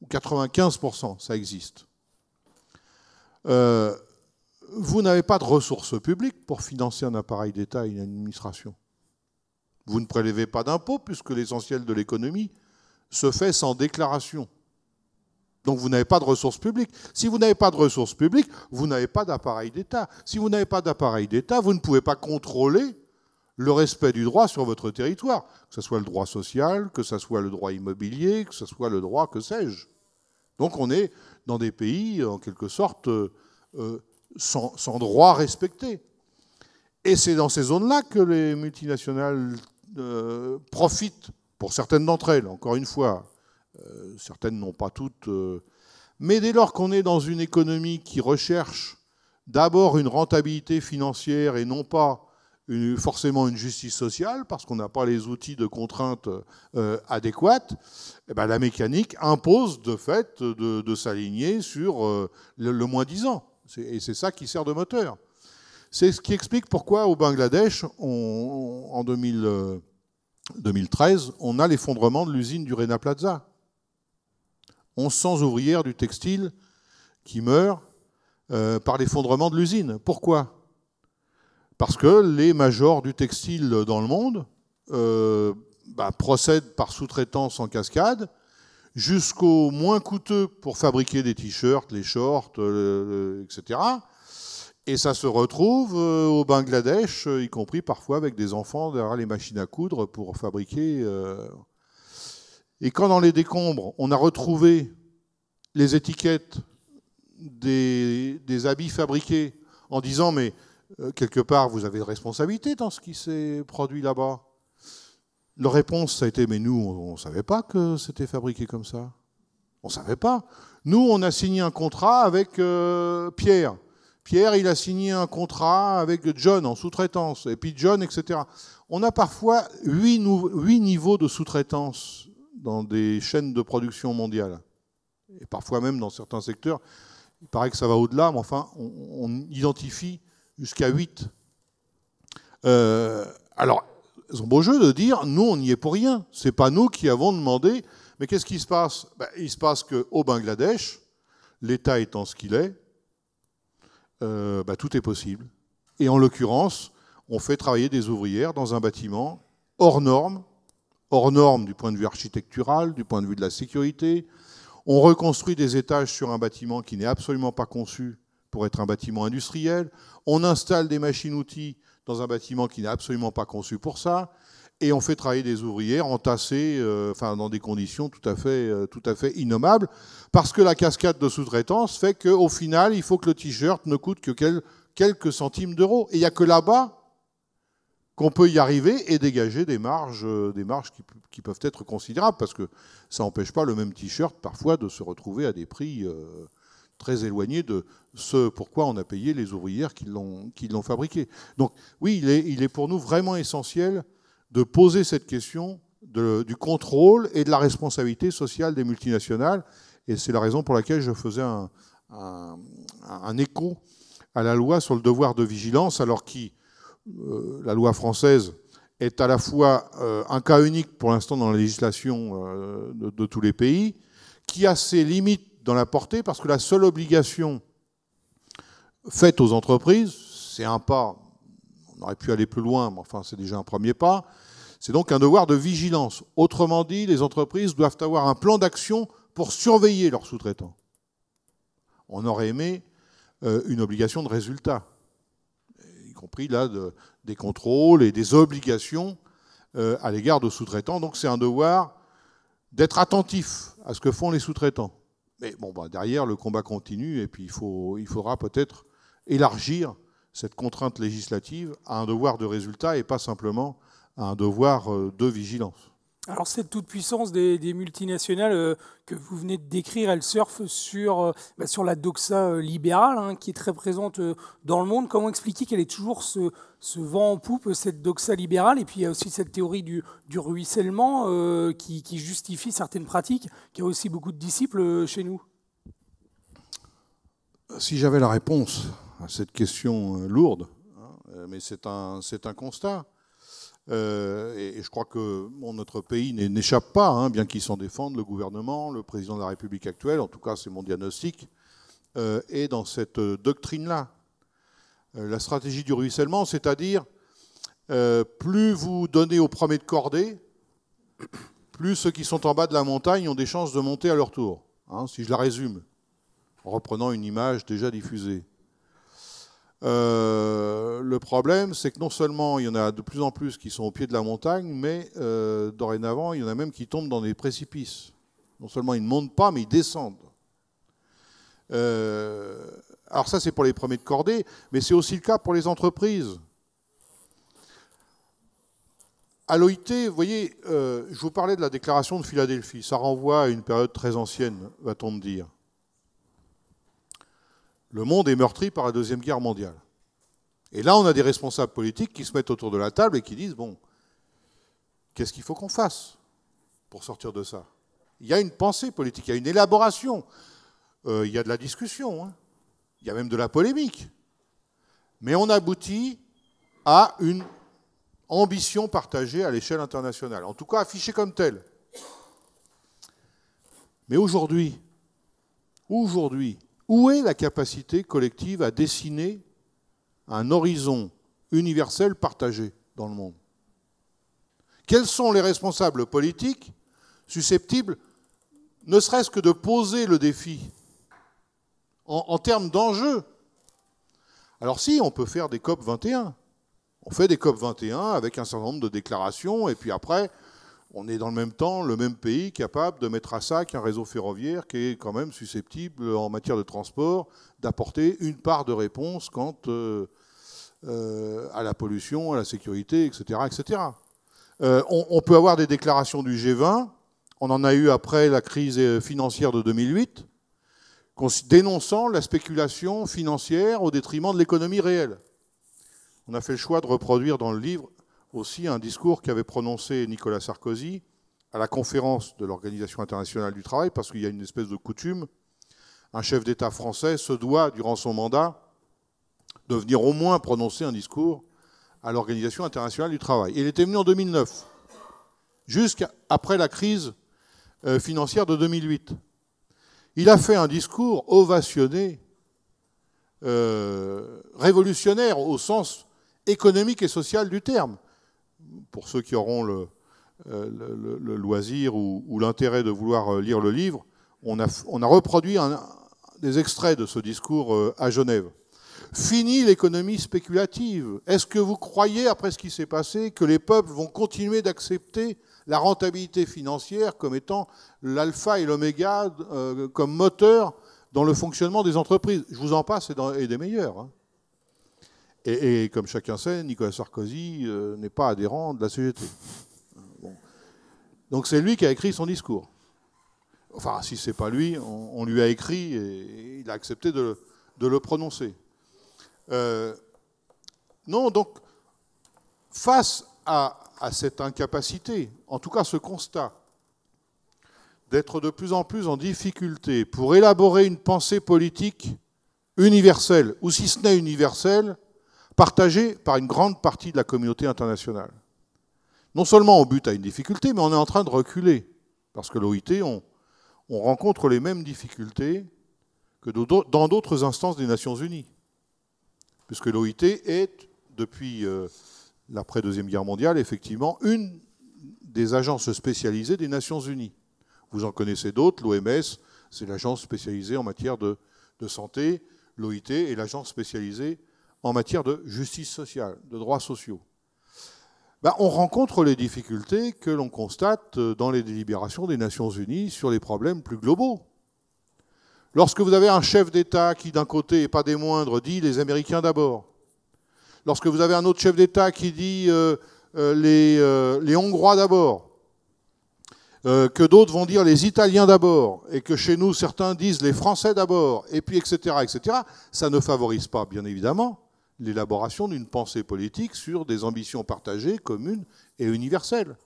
ou 95%, ça existe, euh, vous n'avez pas de ressources publiques pour financer un appareil d'État et une administration. Vous ne prélevez pas d'impôts puisque l'essentiel de l'économie se fait sans déclaration. Donc vous n'avez pas de ressources publiques. Si vous n'avez pas de ressources publiques, vous n'avez pas d'appareil d'État. Si vous n'avez pas d'appareil d'État, vous ne pouvez pas contrôler le respect du droit sur votre territoire, que ce soit le droit social, que ce soit le droit immobilier, que ce soit le droit que sais-je. Donc on est dans des pays, en quelque sorte, euh, euh, sans, droit respecté. Et c'est dans ces zones-là que les multinationales euh, profitent pour certaines d'entre elles, encore une fois. Euh, certaines n'ont pas toutes. Euh, mais dès lors qu'on est dans une économie qui recherche d'abord une rentabilité financière et non pas forcément une justice sociale, parce qu'on n'a pas les outils de contrainte euh, adéquates, eh ben, la mécanique impose de fait de, s'aligner sur le, moins disant. Et c'est ça qui sert de moteur. C'est ce qui explique pourquoi au Bangladesh, en 2000... 2013, on a l'effondrement de l'usine du Rena Plaza. 1100 ouvrières du textile qui meurent euh, par l'effondrement de l'usine. Pourquoi Parce que les majors du textile dans le monde euh, bah, procèdent par sous-traitance en cascade jusqu'au moins coûteux pour fabriquer des t-shirts, les shorts, euh, etc. Et ça se retrouve euh, au Bangladesh, euh, y compris parfois avec des enfants derrière les machines à coudre pour fabriquer. Euh. Et quand dans les décombres, on a retrouvé les étiquettes des, habits fabriqués en disant mais quelque part vous avez responsabilité dans ce qui s'est produit là-bas. Leur réponse, ça a été mais nous, on ne savait pas que c'était fabriqué comme ça. On ne savait pas. Nous, on a signé un contrat avec Pierre Pierre, il a signé un contrat avec John en sous-traitance, et puis John, etc. On a parfois huit, niveaux de sous-traitance dans des chaînes de production mondiales. et parfois même dans certains secteurs. Il paraît que ça va au-delà, mais enfin, on, identifie jusqu'à huit. Euh, alors, ils ont beau jeu de dire, nous, on n'y est pour rien. Ce n'est pas nous qui avons demandé. Mais qu'est-ce qui se passe ben, Il se passe qu'au Bangladesh, l'État étant ce qu'il est, euh, bah, tout est possible. Et en l'occurrence, on fait travailler des ouvrières dans un bâtiment hors norme, hors norme du point de vue architectural, du point de vue de la sécurité. On reconstruit des étages sur un bâtiment qui n'est absolument pas conçu pour être un bâtiment industriel. On installe des machines-outils dans un bâtiment qui n'est absolument pas conçu pour ça et on fait travailler des ouvrières entassées euh, enfin, dans des conditions tout à, fait, euh, tout à fait innommables, parce que la cascade de sous-traitance fait qu'au final, il faut que le t-shirt ne coûte que quelques centimes d'euros. Et il n'y a que là-bas qu'on peut y arriver et dégager des marges, euh, des marges qui, peuvent être considérables, parce que ça n'empêche pas le même t-shirt parfois de se retrouver à des prix très éloignés de ce pourquoi on a payé les ouvrières qui l'ont fabriqué. Donc oui, il est, il est, pour nous vraiment essentiel de poser cette question du contrôle et de la responsabilité sociale des multinationales. Et c'est la raison pour laquelle je faisais un, écho à la loi sur le devoir de vigilance, alors que euh, la loi française est à la fois euh, un cas unique pour l'instant dans la législation euh, de, de, tous les pays, qui a ses limites dans la portée, parce que la seule obligation faite aux entreprises, c'est un pas on aurait pu aller plus loin, mais enfin c'est déjà un premier pas. C'est donc un devoir de vigilance. Autrement dit, les entreprises doivent avoir un plan d'action pour surveiller leurs sous-traitants. On aurait aimé euh, une obligation de résultat, y compris là des contrôles et des obligations euh, à l'égard de sous-traitants. Donc c'est un devoir d'être attentif à ce que font les sous-traitants. Mais bon, bah, derrière, le combat continue et puis il, faut, il faudra peut-être élargir cette contrainte législative à un devoir de résultat et pas simplement un devoir euh, de vigilance. Alors cette toute-puissance des, multinationales euh, que vous venez de décrire, elle surfe sur, euh, bah, sur la doxa libérale hein, qui est très présente dans le monde. Comment expliquer qu'elle est toujours ce, vent en poupe, cette doxa libérale Et puis il y a aussi cette théorie du, du ruissellement qui, qui, justifie certaines pratiques, qui a aussi beaucoup de disciples chez nous. Si j'avais la réponse, à cette question euh, lourde, hein, euh, mais c'est un, un, constat. Euh, et, je crois que notre pays n'échappe pas, hein, bien qu'il s'en défende, le gouvernement, le président de la République actuelle, en tout cas c'est mon diagnostic, est dans cette doctrine-là. la stratégie du ruissellement, c'est-à-dire plus vous donnez aux premiers de cordée, plus ceux qui sont en bas de la montagne ont des chances de monter à leur tour, hein, si je la résume, en reprenant une image déjà diffusée. Euh, le problème, c'est que non seulement il y en a de plus en plus qui sont au pied de la montagne, mais euh, dorénavant, il y en a même qui tombent dans des précipices. Non seulement ils ne montent pas, mais ils descendent. Euh, alors ça, c'est pour les premiers de cordée, mais c'est aussi le cas pour les entreprises. À l'OIT, vous voyez, je vous parlais de la déclaration de Philadelphie. Ça renvoie à une période très ancienne, va-t-on me dire le monde est meurtri par la Deuxième Guerre mondiale. Et là, on a des responsables politiques qui se mettent autour de la table et qui disent, bon, qu'est-ce qu'il faut qu'on fasse pour sortir de ça Il y a une pensée politique, il y a une élaboration, euh, il y a de la discussion, hein. il y a même de la polémique. Mais on aboutit à une ambition partagée à l'échelle internationale, en tout cas affichée comme telle. Mais aujourd'hui, aujourd'hui, où est la capacité collective à dessiner un horizon universel partagé dans le monde Quels sont les responsables politiques susceptibles, ne serait-ce que de poser le défi en, termes d'enjeux Alors si, on peut faire des COP 21. On fait des COP 21 avec un certain nombre de déclarations, et puis après, on est dans le même temps le même pays capable de mettre à sac un réseau ferroviaire qui est quand même susceptible en matière de transport d'apporter une part de réponse quant euh, euh, à la pollution, à la sécurité, etc. etc. Euh, on, on, peut avoir des déclarations du G20, on en a eu après la crise financière de 2008, dénonçant la spéculation financière au détriment de l'économie réelle. On a fait le choix de reproduire dans le livre aussi un discours qu'avait prononcé Nicolas Sarkozy à la conférence de l'Organisation internationale du travail, parce qu'il y a une espèce de coutume. Un chef d'État français se doit, durant son mandat, de venir au moins prononcer un discours à l'Organisation internationale du travail. il était venu en 2009, jusqu'après la crise euh, financière de 2008. Il a fait un discours ovationné, euh, révolutionnaire au sens économique et social du terme pour ceux qui auront le, euh, loisir ou, l'intérêt de vouloir euh, lire le livre, on a, reproduit des extraits de ce discours euh, à Genève. Fini l'économie spéculative. Est-ce que vous croyez, après ce qui s'est passé, que les peuples vont continuer d'accepter la rentabilité financière comme étant l'alpha et l'oméga, comme moteur dans le fonctionnement des entreprises Je vous en passe et, des meilleurs. Hein. Et, comme chacun sait, Nicolas Sarkozy euh, n'est pas adhérent de la CGT. Donc c'est lui qui a écrit son discours. Enfin, si c'est pas lui, on, lui a écrit et, il a accepté de, le prononcer. Euh, non, donc, face à, à cette incapacité, en tout cas ce constat, d'être de plus en plus en difficulté pour élaborer une pensée politique universelle, ou si ce n'est universelle, partagé par une grande partie de la communauté internationale. Non seulement on bute à une difficulté, mais on est en train de reculer, parce que l'OIT, on, on rencontre les mêmes difficultés que dans d'autres instances des Nations Unies, puisque l'OIT est, depuis euh, l'après-deuxième guerre mondiale, effectivement, une des agences spécialisées des Nations Unies. Vous en connaissez d'autres, l'OMS, c'est l'agence spécialisée en matière de, de santé, l'OIT est l'agence spécialisée en matière de justice sociale, de droits sociaux ben, On rencontre les difficultés que l'on constate euh, dans les délibérations des Nations Unies sur les problèmes plus globaux. Lorsque vous avez un chef d'État qui, d'un côté, et pas des moindres, dit les Américains d'abord, lorsque vous avez un autre chef d'État qui dit euh, euh, les, les, Hongrois d'abord, que d'autres vont dire les Italiens d'abord, et que chez nous certains disent les Français d'abord, et puis etc., etc., ça ne favorise pas, bien évidemment, l'élaboration d'une pensée politique sur des ambitions partagées, communes et universelles.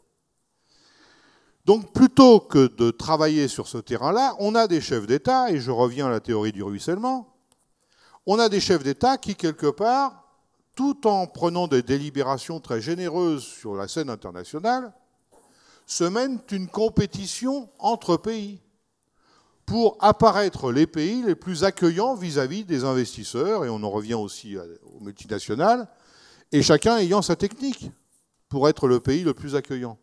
Donc plutôt que de travailler sur ce terrain-là, on a des chefs d'État, et je reviens à la théorie du ruissellement, on a des chefs d'État qui, quelque part, tout en prenant des délibérations très généreuses sur la scène internationale, se mènent une compétition entre pays pour apparaître les pays les plus accueillants vis-à-vis des investisseurs, et on en revient aussi aux multinationales, et chacun ayant sa technique pour être le pays le plus accueillant.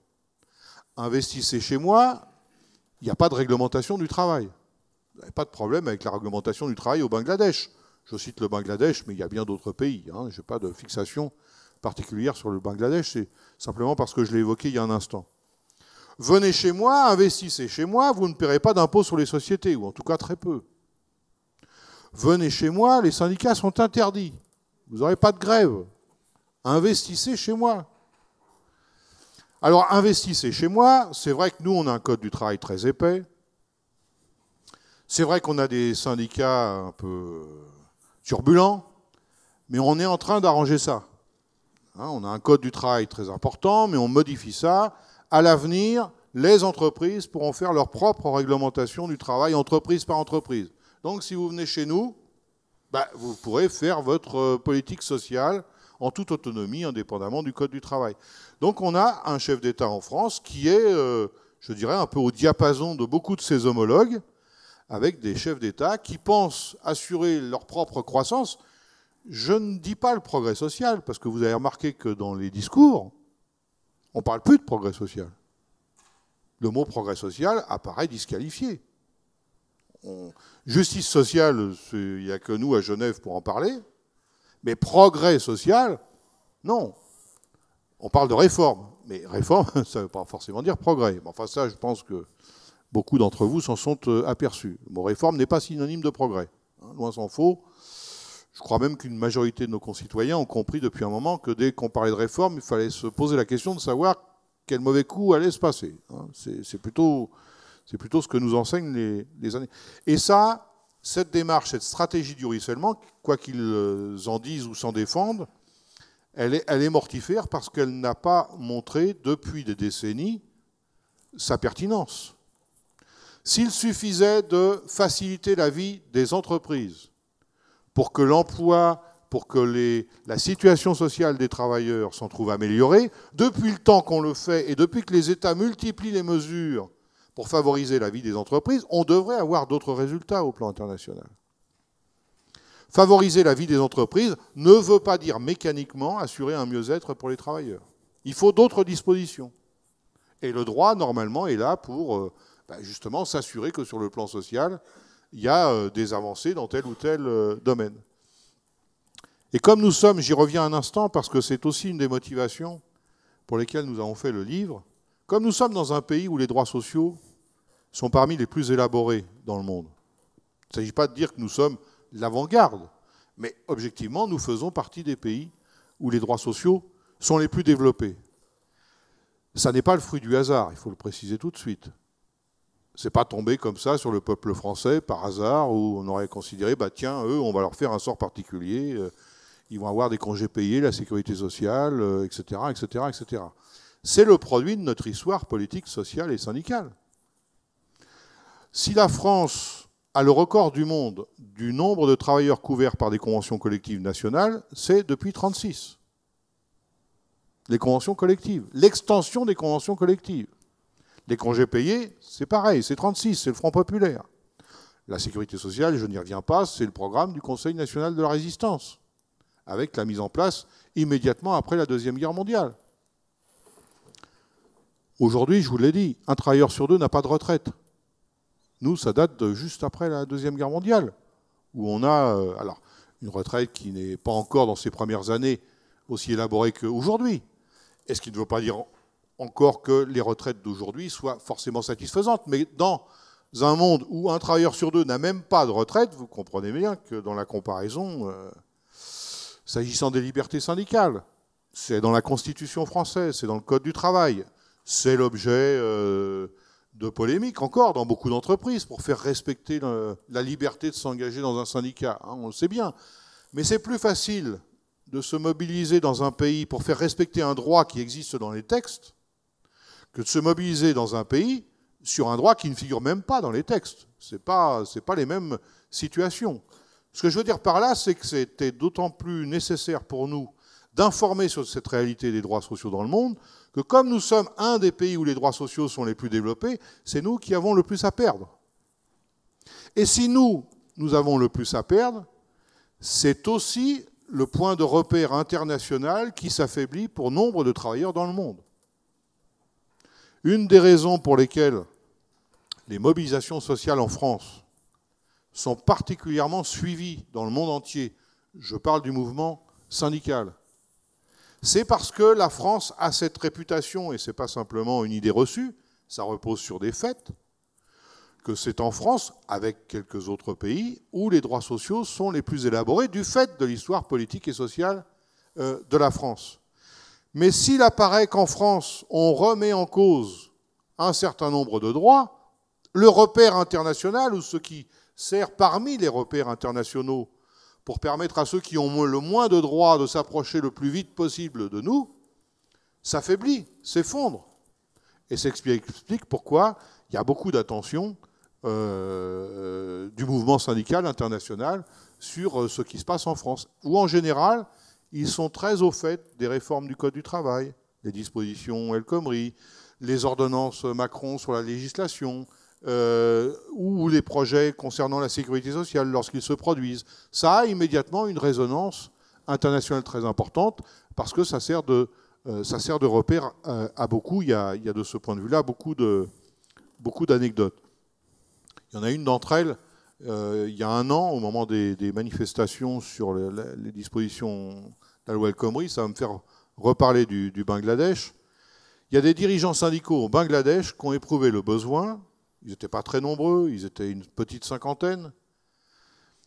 Investissez chez moi, il n'y a pas de réglementation du travail. pas de problème avec la réglementation du travail au Bangladesh. Je cite le Bangladesh, mais il y a bien d'autres pays. Hein. Je n'ai pas de fixation particulière sur le Bangladesh, c'est simplement parce que je l'ai évoqué il y a un instant venez chez moi, investissez chez moi, vous ne paierez pas d'impôts sur les sociétés, ou en tout cas très peu. Venez chez moi, les syndicats sont interdits, vous n'aurez pas de grève. Investissez chez moi. Alors investissez chez moi, c'est vrai que nous, on a un code du travail très épais. C'est vrai qu'on a des syndicats un peu turbulents, mais on est en train d'arranger ça. Hein, on a un code du travail très important, mais on modifie ça à l'avenir, les entreprises pourront faire leur propre réglementation du travail, entreprise par entreprise. Donc si vous venez chez nous, bah, vous pourrez faire votre euh, politique sociale en toute autonomie, indépendamment du Code du travail. Donc on a un chef d'État en France qui est, euh, je dirais, un peu au diapason de beaucoup de ses homologues, avec des chefs d'État qui pensent assurer leur propre croissance. Je ne dis pas le progrès social, parce que vous avez remarqué que dans les discours, on ne parle plus de progrès social. Le mot progrès social apparaît disqualifié. Justice sociale, il n'y a que nous à Genève pour en parler, mais progrès social, non. On parle de réforme, mais réforme, ça ne veut pas forcément dire progrès. Enfin, ça, je pense que beaucoup d'entre vous s'en sont euh, aperçus. Le mot réforme n'est pas synonyme de progrès. Hein. Loin s'en faut. Je crois même qu'une majorité de nos concitoyens ont compris depuis un moment que dès qu'on parlait de réforme, il fallait se poser la question de savoir quel mauvais coup allait se passer. Hein. C'est plutôt, plutôt ce que nous enseignent les, années. Et ça, cette démarche, cette stratégie du ruissellement, quoi qu'ils euh, en disent ou s'en défendent, elle est mortifère parce qu'elle n'a pas montré depuis des décennies sa pertinence. S'il suffisait de faciliter la vie des entreprises, pour que l'emploi, pour que la situation sociale des travailleurs s'en trouve améliorée, depuis le temps qu'on le fait et depuis que les États multiplient les mesures pour favoriser la vie des entreprises, on devrait avoir d'autres résultats au plan international. Favoriser la vie des entreprises ne veut pas dire mécaniquement assurer un mieux-être pour les travailleurs. Il faut d'autres dispositions. Et le droit, normalement, est là pour euh, ben, justement s'assurer que sur le plan social, il y a euh, des avancées dans tel ou tel euh, domaine. Et comme nous sommes, j'y reviens un instant parce que c'est aussi une des motivations pour lesquelles nous avons fait le livre, comme nous sommes dans un pays où les droits sociaux sont parmi les plus élaborés dans le monde, il ne s'agit pas de dire que nous sommes l'avant-garde, mais objectivement, nous faisons partie des pays où les droits sociaux sont les plus développés. Ça n'est pas le fruit du hasard, il faut le préciser tout de suite c'est pas tombé comme ça sur le peuple français par hasard où on aurait considéré bah tiens eux on va leur faire un sort particulier euh, ils vont avoir des congés payés la sécurité sociale etc etc etc c'est le produit de notre histoire politique sociale et syndicale si la France a le record du monde du nombre de travailleurs couverts par des conventions collectives nationales c'est depuis 36 les conventions collectives l'extension des conventions collectives les congés payés, c'est pareil, c'est 36, c'est le Front populaire. La sécurité sociale, je n'y reviens pas, c'est le programme du Conseil national de la résistance, avec la mise en place immédiatement après la Deuxième Guerre mondiale. Aujourd'hui, je vous l'ai dit, un travailleur sur deux n'a pas de retraite. Nous, ça date juste après la Deuxième Guerre mondiale, où on a euh, alors, une retraite qui n'est pas encore dans ses premières années aussi élaborée qu'aujourd'hui. est ce qu'il ne veut pas dire encore que les retraites d'aujourd'hui soient forcément satisfaisantes. Mais dans un monde où un travailleur sur deux n'a même pas de retraite, vous comprenez bien que dans la comparaison, euh, s'agissant des libertés syndicales, c'est dans la Constitution française, c'est dans le Code du travail, c'est l'objet euh, de polémiques encore dans beaucoup d'entreprises pour faire respecter la liberté de s'engager dans un syndicat, hein, on le sait bien. Mais c'est plus facile de se mobiliser dans un pays pour faire respecter un droit qui existe dans les textes que de se mobiliser dans un pays sur un droit qui ne figure même pas dans les textes. Ce n'est pas, pas les mêmes situations. Ce que je veux dire par là, c'est que c'était d'autant plus nécessaire pour nous d'informer sur cette réalité des droits sociaux dans le monde que comme nous sommes un des pays où les droits sociaux sont les plus développés, c'est nous qui avons le plus à perdre. Et si nous, nous avons le plus à perdre, c'est aussi le point de repère international qui s'affaiblit pour nombre de travailleurs dans le monde. Une des raisons pour lesquelles les mobilisations sociales en France sont particulièrement suivies dans le monde entier, je parle du mouvement syndical, c'est parce que la France a cette réputation, et ce n'est pas simplement une idée reçue, ça repose sur des faits, que c'est en France, avec quelques autres pays, où les droits sociaux sont les plus élaborés du fait de l'histoire politique et sociale euh, de la France. Mais s'il apparaît qu'en France, on remet en cause un certain nombre de droits, le repère international, ou ce qui sert parmi les repères internationaux pour permettre à ceux qui ont le moins de droits de s'approcher le plus vite possible de nous, s'affaiblit, s'effondre. Et s'explique pourquoi il y a beaucoup d'attention euh, euh, du mouvement syndical international sur euh, ce qui se passe en France, Ou en général, ils sont très au fait des réformes du Code du travail, des dispositions El Khomri, les ordonnances Macron sur la législation, euh, ou les projets concernant la sécurité sociale lorsqu'ils se produisent. Ça a immédiatement une résonance internationale très importante parce que ça sert de, euh, ça sert de repère à, à beaucoup. Il y, a, il y, a, de ce point de vue-là beaucoup, de, beaucoup d'anecdotes. Il y en a une d'entre elles euh, il y a un an, au moment des, manifestations sur les, dispositions de la loi El Khomri, ça va me faire reparler du, Bangladesh. Il y a des dirigeants syndicaux au Bangladesh qui ont éprouvé le besoin, ils n'étaient pas très nombreux, ils étaient une petite cinquantaine,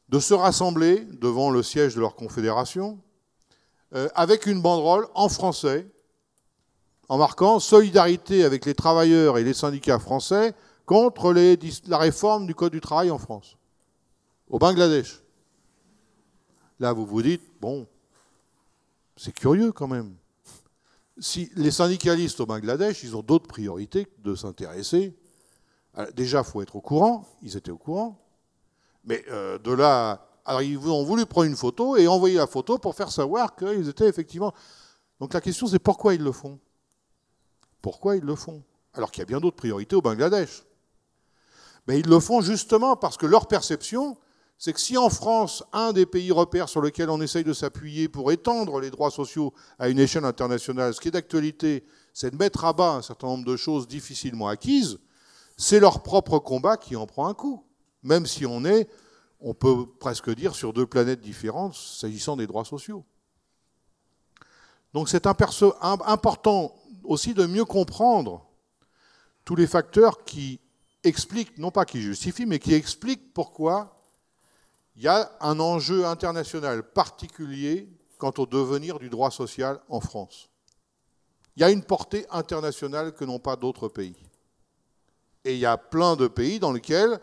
de se rassembler devant le siège de leur confédération euh, avec une banderole en français en marquant solidarité avec les travailleurs et les syndicats français contre la réforme du Code du travail en France au Bangladesh. Là, vous vous dites, bon, c'est curieux quand même. Si les syndicalistes au Bangladesh, ils ont d'autres priorités que de s'intéresser. Euh, déjà, il faut être au courant, ils étaient au courant. Mais euh, de là, alors ils ont voulu prendre une photo et envoyer la photo pour faire savoir qu'ils étaient effectivement. Donc la question, c'est pourquoi ils le font Pourquoi ils le font Alors qu'il y a bien d'autres priorités au Bangladesh. Mais ils le font justement parce que leur perception, c'est que si en France, un des pays repères sur lequel on essaye de s'appuyer pour étendre les droits sociaux à une échelle internationale, ce qui est d'actualité, c'est de mettre à bas un certain nombre de choses difficilement acquises, c'est leur propre combat qui en prend un coup. Même si on est, on peut presque dire, sur deux planètes différentes s'agissant des droits sociaux. Donc c'est important aussi de mieux comprendre tous les facteurs qui expliquent, non pas qui justifient, mais qui expliquent pourquoi il y a un enjeu international particulier quant au devenir du droit social en France. Il y a une portée internationale que n'ont pas d'autres pays. Et il y a plein de pays dans lesquels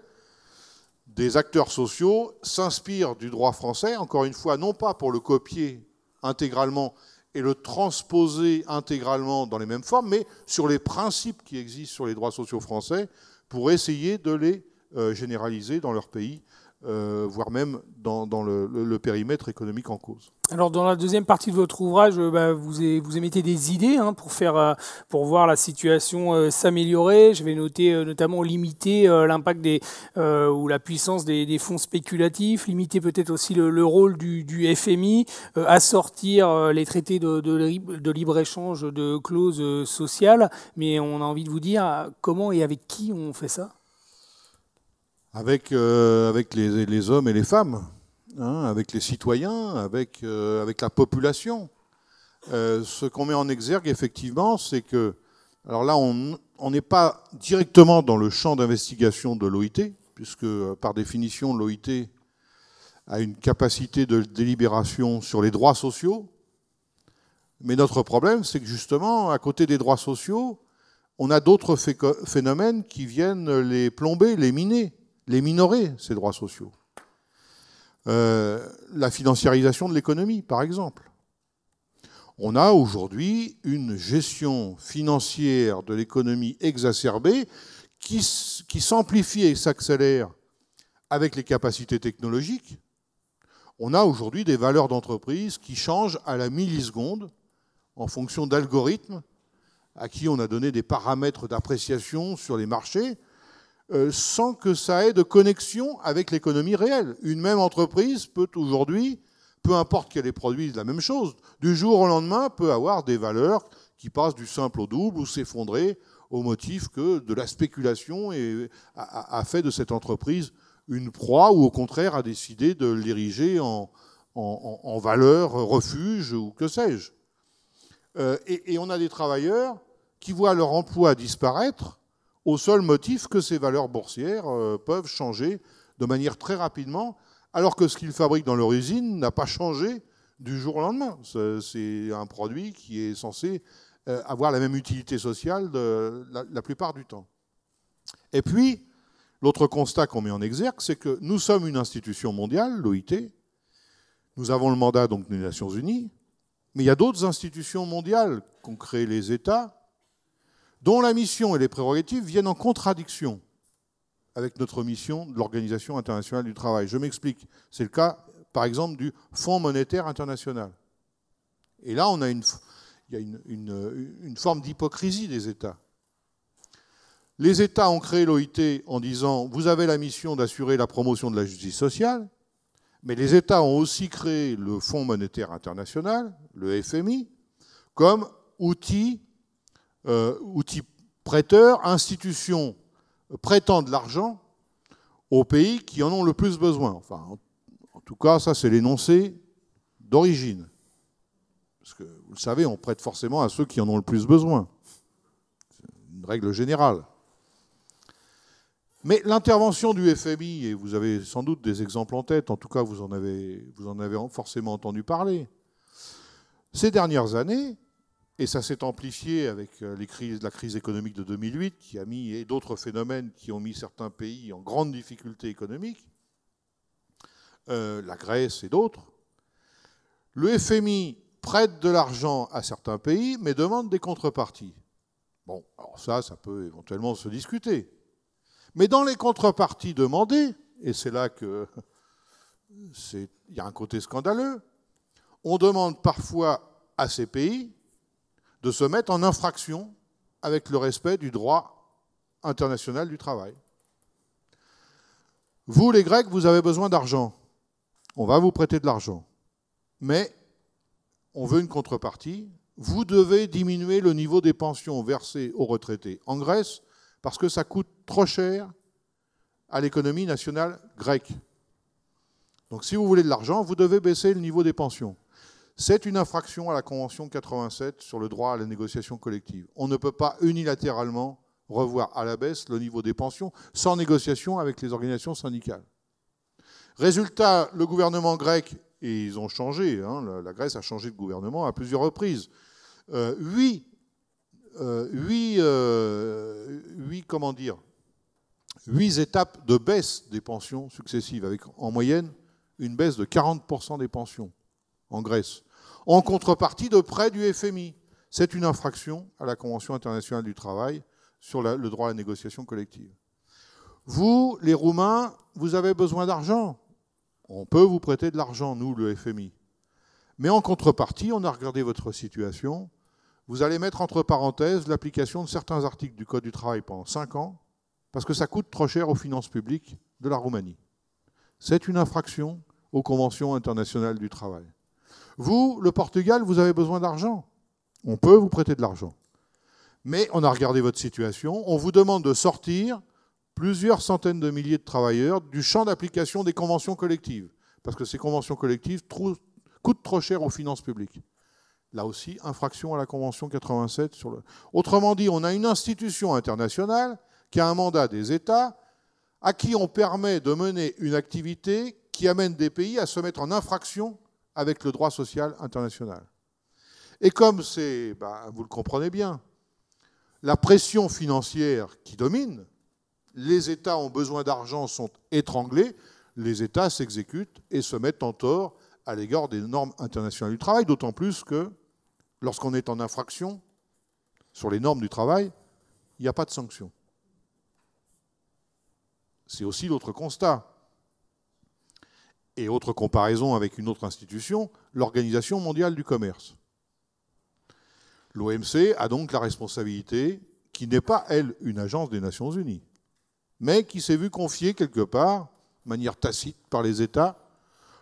des acteurs sociaux s'inspirent du droit français, encore une fois, non pas pour le copier intégralement et le transposer intégralement dans les mêmes formes, mais sur les principes qui existent sur les droits sociaux français pour essayer de les euh, généraliser dans leur pays euh, voire même dans, le, périmètre économique en cause. Alors dans la deuxième partie de votre ouvrage, euh, bah, vous, vous, émettez des idées hein, pour, faire, euh, pour voir la situation s'améliorer. Je vais noter notamment limiter l'impact des ou la puissance des, fonds spéculatifs, limiter peut-être aussi le, rôle du, FMI, assortir les traités de, de, de libre-échange de clauses sociales. Mais on a envie de vous dire comment et avec qui on fait ça avec, euh, avec les, hommes et les femmes, hein, avec les citoyens, avec, euh, avec la population. Euh, ce qu'on met en exergue, effectivement, c'est que, alors là, on n'est pas directement dans le champ d'investigation de l'OIT, puisque par définition, l'OIT a une capacité de délibération sur les droits sociaux. Mais notre problème, c'est que justement, à côté des droits sociaux, on a d'autres phénomènes qui viennent les plomber, les miner les minorer, ces droits sociaux. Euh, la financiarisation de l'économie, par exemple. On a aujourd'hui une gestion financière de l'économie exacerbée qui, qui s'amplifie et s'accélère avec les capacités technologiques. On a aujourd'hui des valeurs d'entreprise qui changent à la milliseconde en fonction d'algorithmes à qui on a donné des paramètres d'appréciation sur les marchés euh, sans que ça ait de connexion avec l'économie réelle. Une même entreprise peut aujourd'hui, peu importe qu'elle ait produit la même chose, du jour au lendemain peut avoir des valeurs qui passent du simple au double ou s'effondrer au motif que de la spéculation a fait de cette entreprise une proie ou au contraire a décidé de l'ériger en, valeur refuge ou que sais-je. Euh, et on a des travailleurs qui voient leur emploi disparaître au seul motif que ces valeurs boursières euh, peuvent changer de manière très rapidement, alors que ce qu'ils fabriquent dans leur usine n'a pas changé du jour au lendemain. C'est un produit qui est censé euh, avoir la même utilité sociale la, plupart du temps. Et puis, l'autre constat qu'on met en exergue, c'est que nous sommes une institution mondiale, l'OIT, nous avons le mandat donc des Nations Unies, mais il y a d'autres institutions mondiales qu'ont créées les États, dont la mission et les prérogatives viennent en contradiction avec notre mission de l'Organisation internationale du travail. Je m'explique. C'est le cas, par exemple, du Fonds monétaire international. Et là, on a une, il y a une, une forme d'hypocrisie des États. Les États ont créé l'OIT en disant Vous avez la mission d'assurer la promotion de la justice sociale, mais les États ont aussi créé le Fonds monétaire international, le FMI, comme outil euh, outils prêteurs, institutions de l'argent aux pays qui en ont le plus besoin. Enfin, en, tout cas, ça c'est l'énoncé d'origine. Parce que vous le savez, on prête forcément à ceux qui en ont le plus besoin. C'est une règle générale. Mais l'intervention du FMI, et vous avez sans doute des exemples en tête, en tout cas vous en avez, vous en avez forcément entendu parler, ces dernières années, et ça s'est amplifié avec euh, la crise économique de 2008 qui a mis, et d'autres phénomènes qui ont mis certains pays en grande difficulté économique, euh, la Grèce et d'autres. Le FMI prête de l'argent à certains pays, mais demande des contreparties. Bon, alors ça, ça peut éventuellement se discuter. Mais dans les contreparties demandées, et c'est là qu'il y a un côté scandaleux, on demande parfois à ces pays de se mettre en infraction avec le respect du droit international du travail. Vous, les Grecs, vous avez besoin d'argent. On va vous prêter de l'argent. Mais on veut une contrepartie. Vous devez diminuer le niveau des pensions versées aux retraités en Grèce parce que ça coûte trop cher à l'économie nationale grecque. Donc si vous voulez de l'argent, vous devez baisser le niveau des pensions. C'est une infraction à la Convention 87 sur le droit à la négociation collective. On ne peut pas unilatéralement revoir à la baisse le niveau des pensions sans négociation avec les organisations syndicales. Résultat, le gouvernement grec, et ils ont changé, hein, la Grèce a changé de gouvernement à plusieurs reprises, euh, euh, euh, huit, comment dire, huit étapes de baisse des pensions successives, avec en moyenne une baisse de 40% des pensions en Grèce en contrepartie de prêts du FMI. C'est une infraction à la Convention internationale du travail sur le droit à la négociation collective. Vous, les Roumains, vous avez besoin d'argent. On peut vous prêter de l'argent, nous, le FMI. Mais en contrepartie, on a regardé votre situation. Vous allez mettre entre parenthèses l'application de certains articles du Code du travail pendant 5 ans, parce que ça coûte trop cher aux finances publiques de la Roumanie. C'est une infraction aux conventions internationales du travail. Vous, le Portugal, vous avez besoin d'argent. On peut vous prêter de l'argent. Mais on a regardé votre situation. On vous demande de sortir plusieurs centaines de milliers de travailleurs du champ d'application des conventions collectives. Parce que ces conventions collectives coûtent trop cher aux finances publiques. Là aussi, infraction à la Convention 87. Sur le... Autrement dit, on a une institution internationale qui a un mandat des États à qui on permet de mener une activité qui amène des pays à se mettre en infraction avec le droit social international. Et comme c'est, ben, vous le comprenez bien, la pression financière qui domine, les États ont besoin d'argent, sont étranglés, les États s'exécutent et se mettent en tort à l'égard des normes internationales du travail, d'autant plus que lorsqu'on est en infraction sur les normes du travail, il n'y a pas de sanction. C'est aussi l'autre constat et autre comparaison avec une autre institution, l'Organisation mondiale du commerce. L'OMC a donc la responsabilité, qui n'est pas, elle, une agence des Nations Unies, mais qui s'est vue confier quelque part, de manière tacite par les États,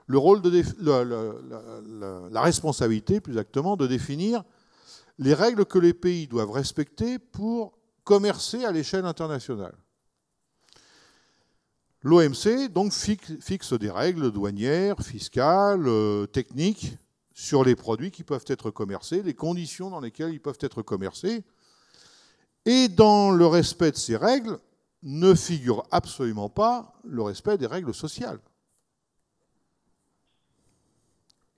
le rôle de la, responsabilité, plus exactement, de définir les règles que les pays doivent respecter pour commercer à l'échelle internationale. L'OMC donc fixe des règles douanières, fiscales, euh, techniques sur les produits qui peuvent être commercés, les conditions dans lesquelles ils peuvent être commercés. Et dans le respect de ces règles ne figure absolument pas le respect des règles sociales.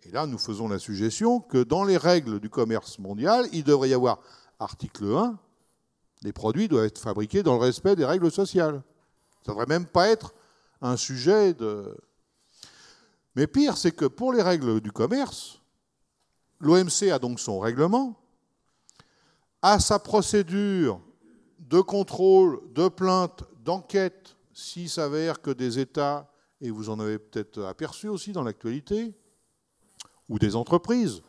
Et là, nous faisons la suggestion que dans les règles du commerce mondial, il devrait y avoir article 1, les produits doivent être fabriqués dans le respect des règles sociales. Ça ne devrait même pas être un sujet de... Mais pire, c'est que pour les règles du commerce, l'OMC a donc son règlement, a sa procédure de contrôle, de plainte, d'enquête, s'il s'avère que des États, et vous en avez peut-être aperçu aussi dans l'actualité, ou des entreprises,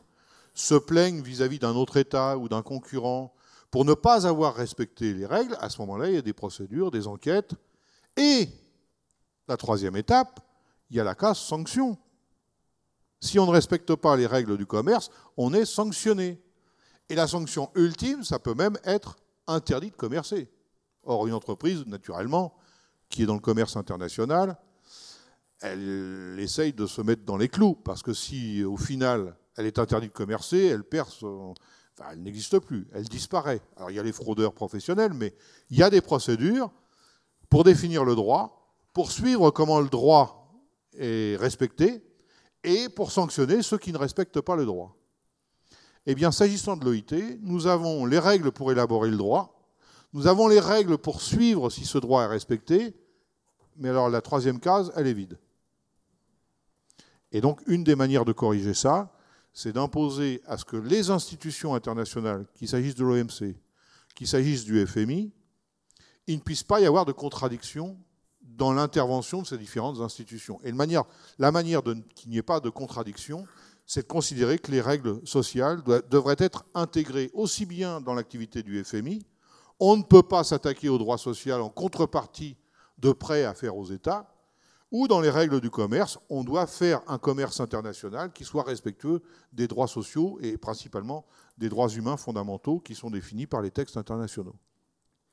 se plaignent vis-à-vis d'un autre État ou d'un concurrent pour ne pas avoir respecté les règles, à ce moment-là, il y a des procédures, des enquêtes, et la troisième étape, il y a la casse sanction. Si on ne respecte pas les règles du commerce, on est sanctionné. Et la sanction ultime, ça peut même être interdit de commercer. Or, une entreprise, naturellement, qui est dans le commerce international, elle essaye de se mettre dans les clous, parce que si au final elle est interdite de commercer, elle perd son... elle n'existe plus, elle disparaît. Alors il y a les fraudeurs professionnels, mais il y a des procédures pour définir le droit pour suivre comment le droit est respecté et pour sanctionner ceux qui ne respectent pas le droit. Eh bien, s'agissant de l'OIT, nous avons les règles pour élaborer le droit, nous avons les règles pour suivre si ce droit est respecté, mais alors la troisième case, elle est vide. Et donc, une des manières de corriger ça, c'est d'imposer à ce que les institutions internationales, qu'il s'agisse de l'OMC, qu'il s'agisse du FMI, il ne puisse pas y avoir de contradiction dans l'intervention de ces différentes institutions. Et manière, la manière qu'il n'y ait pas de contradiction, c'est de considérer que les règles sociales devraient être intégrées aussi bien dans l'activité du FMI, on ne peut pas s'attaquer aux droit social en contrepartie de prêts à faire aux États, ou dans les règles du commerce, on doit faire un commerce international qui soit respectueux des droits sociaux et principalement des droits humains fondamentaux qui sont définis par les textes internationaux.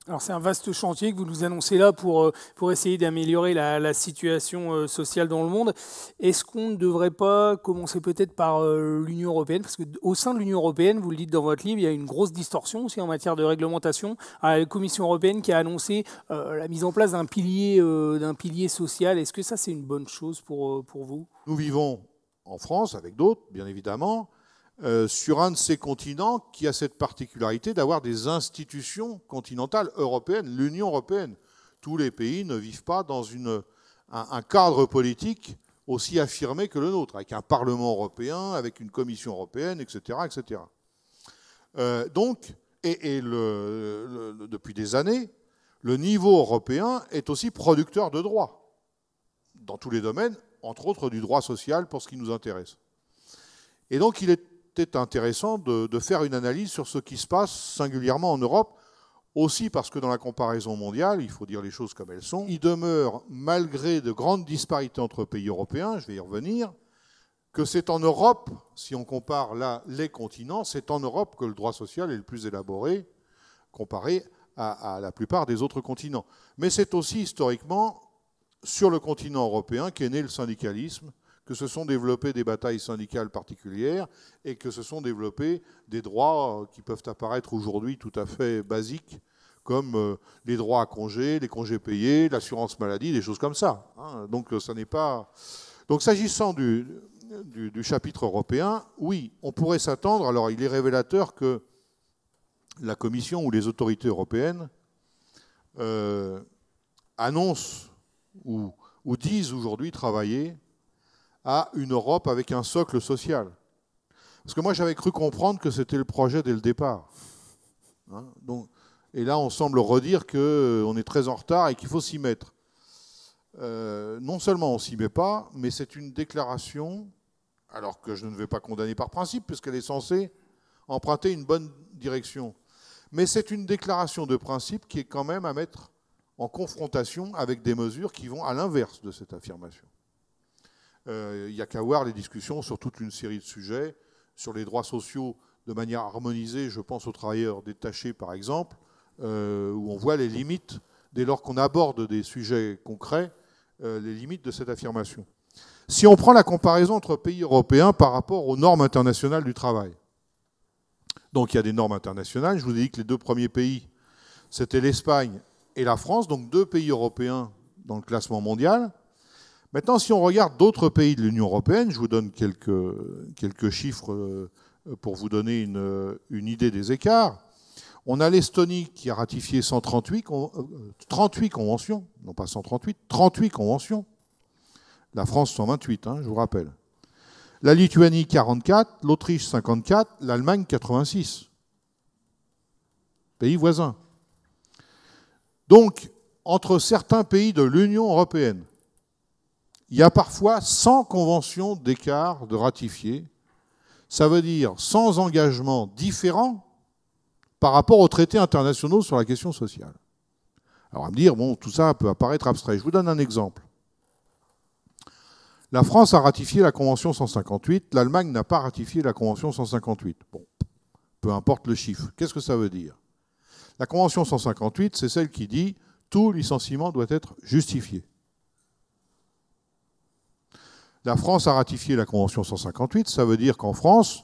Alors c'est un vaste chantier que vous nous annoncez là pour, euh, pour essayer d'améliorer la, situation euh, sociale dans le monde. Est-ce qu'on ne devrait pas commencer peut-être par euh, l'Union européenne Parce qu'au sein de l'Union européenne, vous le dites dans votre livre, il y a une grosse distorsion aussi en matière de réglementation. Ah, la Commission européenne qui a annoncé la mise en place d'un pilier, d'un pilier social, est-ce que ça c'est une bonne chose pour, pour vous Nous vivons en France avec d'autres, bien évidemment, euh, sur un de ces continents qui a cette particularité d'avoir des institutions continentales européennes, l'Union européenne. Tous les pays ne vivent pas dans une, un, cadre politique aussi affirmé que le nôtre, avec un Parlement européen, avec une Commission européenne, etc. etc. Euh, donc, et, le, depuis des années, le niveau européen est aussi producteur de droits, dans tous les domaines, entre autres du droit social pour ce qui nous intéresse. Et donc, il est c'était intéressant de, faire une analyse sur ce qui se passe singulièrement en Europe, aussi parce que dans la comparaison mondiale, il faut dire les choses comme elles sont, il demeure, malgré de grandes disparités entre pays européens, je vais y revenir, que c'est en Europe, si on compare là les continents, c'est en Europe que le droit social est le plus élaboré, comparé à, à la plupart des autres continents. Mais c'est aussi historiquement sur le continent européen qu'est né le syndicalisme, que se sont développées des batailles syndicales particulières et que se sont développés des droits euh, qui peuvent apparaître aujourd'hui tout à fait basiques, comme euh, les droits à congés, les congés payés, l'assurance maladie, des choses comme ça. Hein. Donc, euh, ça n'est pas. Donc, s'agissant du, du, chapitre européen, oui, on pourrait s'attendre. Alors, il est révélateur que la Commission ou les autorités européennes annoncent ou, ou disent aujourd'hui travailler à une Europe avec un socle social. Parce que moi, j'avais cru comprendre que c'était le projet dès le départ. Hein, donc, et là, on semble redire qu'on euh, est très en retard et qu'il faut s'y mettre. Euh, non seulement on s'y met pas, mais c'est une déclaration, alors que je ne vais pas condamner par principe, puisqu'elle est censée emprunter une bonne direction. Mais c'est une déclaration de principe qui est quand même à mettre en confrontation avec des mesures qui vont à l'inverse de cette affirmation. Euh, il n'y a qu'à voir les discussions sur toute une série de sujets, sur les droits sociaux de manière harmonisée, je pense aux travailleurs détachés par exemple, euh, où on voit les limites, dès lors qu'on aborde des sujets concrets, euh, les limites de cette affirmation. Si on prend la comparaison entre pays européens par rapport aux normes internationales du travail, donc il y a des normes internationales, je vous ai dit que les deux premiers pays, c'était l'Espagne et la France, donc deux pays européens dans le classement mondial, Maintenant, si on regarde d'autres pays de l'Union européenne, je vous donne quelques, quelques chiffres euh, pour vous donner euh, une, idée des écarts. On a l'Estonie qui a ratifié 138 38 euh, conventions, non pas 138, 38 conventions. La France 128, hein, je vous rappelle. La Lituanie 44, l'Autriche 54, l'Allemagne 86. Pays voisins. Donc, entre certains pays de l'Union européenne, il y a parfois 100 conventions d'écart de ratifier. Ça veut dire 100 engagements différents par rapport aux traités internationaux sur la question sociale. Alors à me dire, bon, tout ça peut apparaître abstrait. Je vous donne un exemple. La France a ratifié la Convention 158, l'Allemagne n'a pas ratifié la Convention 158. Bon, peu importe le chiffre. Qu'est-ce que ça veut dire La Convention 158, c'est celle qui dit tout licenciement doit être justifié. La France a ratifié la Convention 158, ça veut dire qu'en France,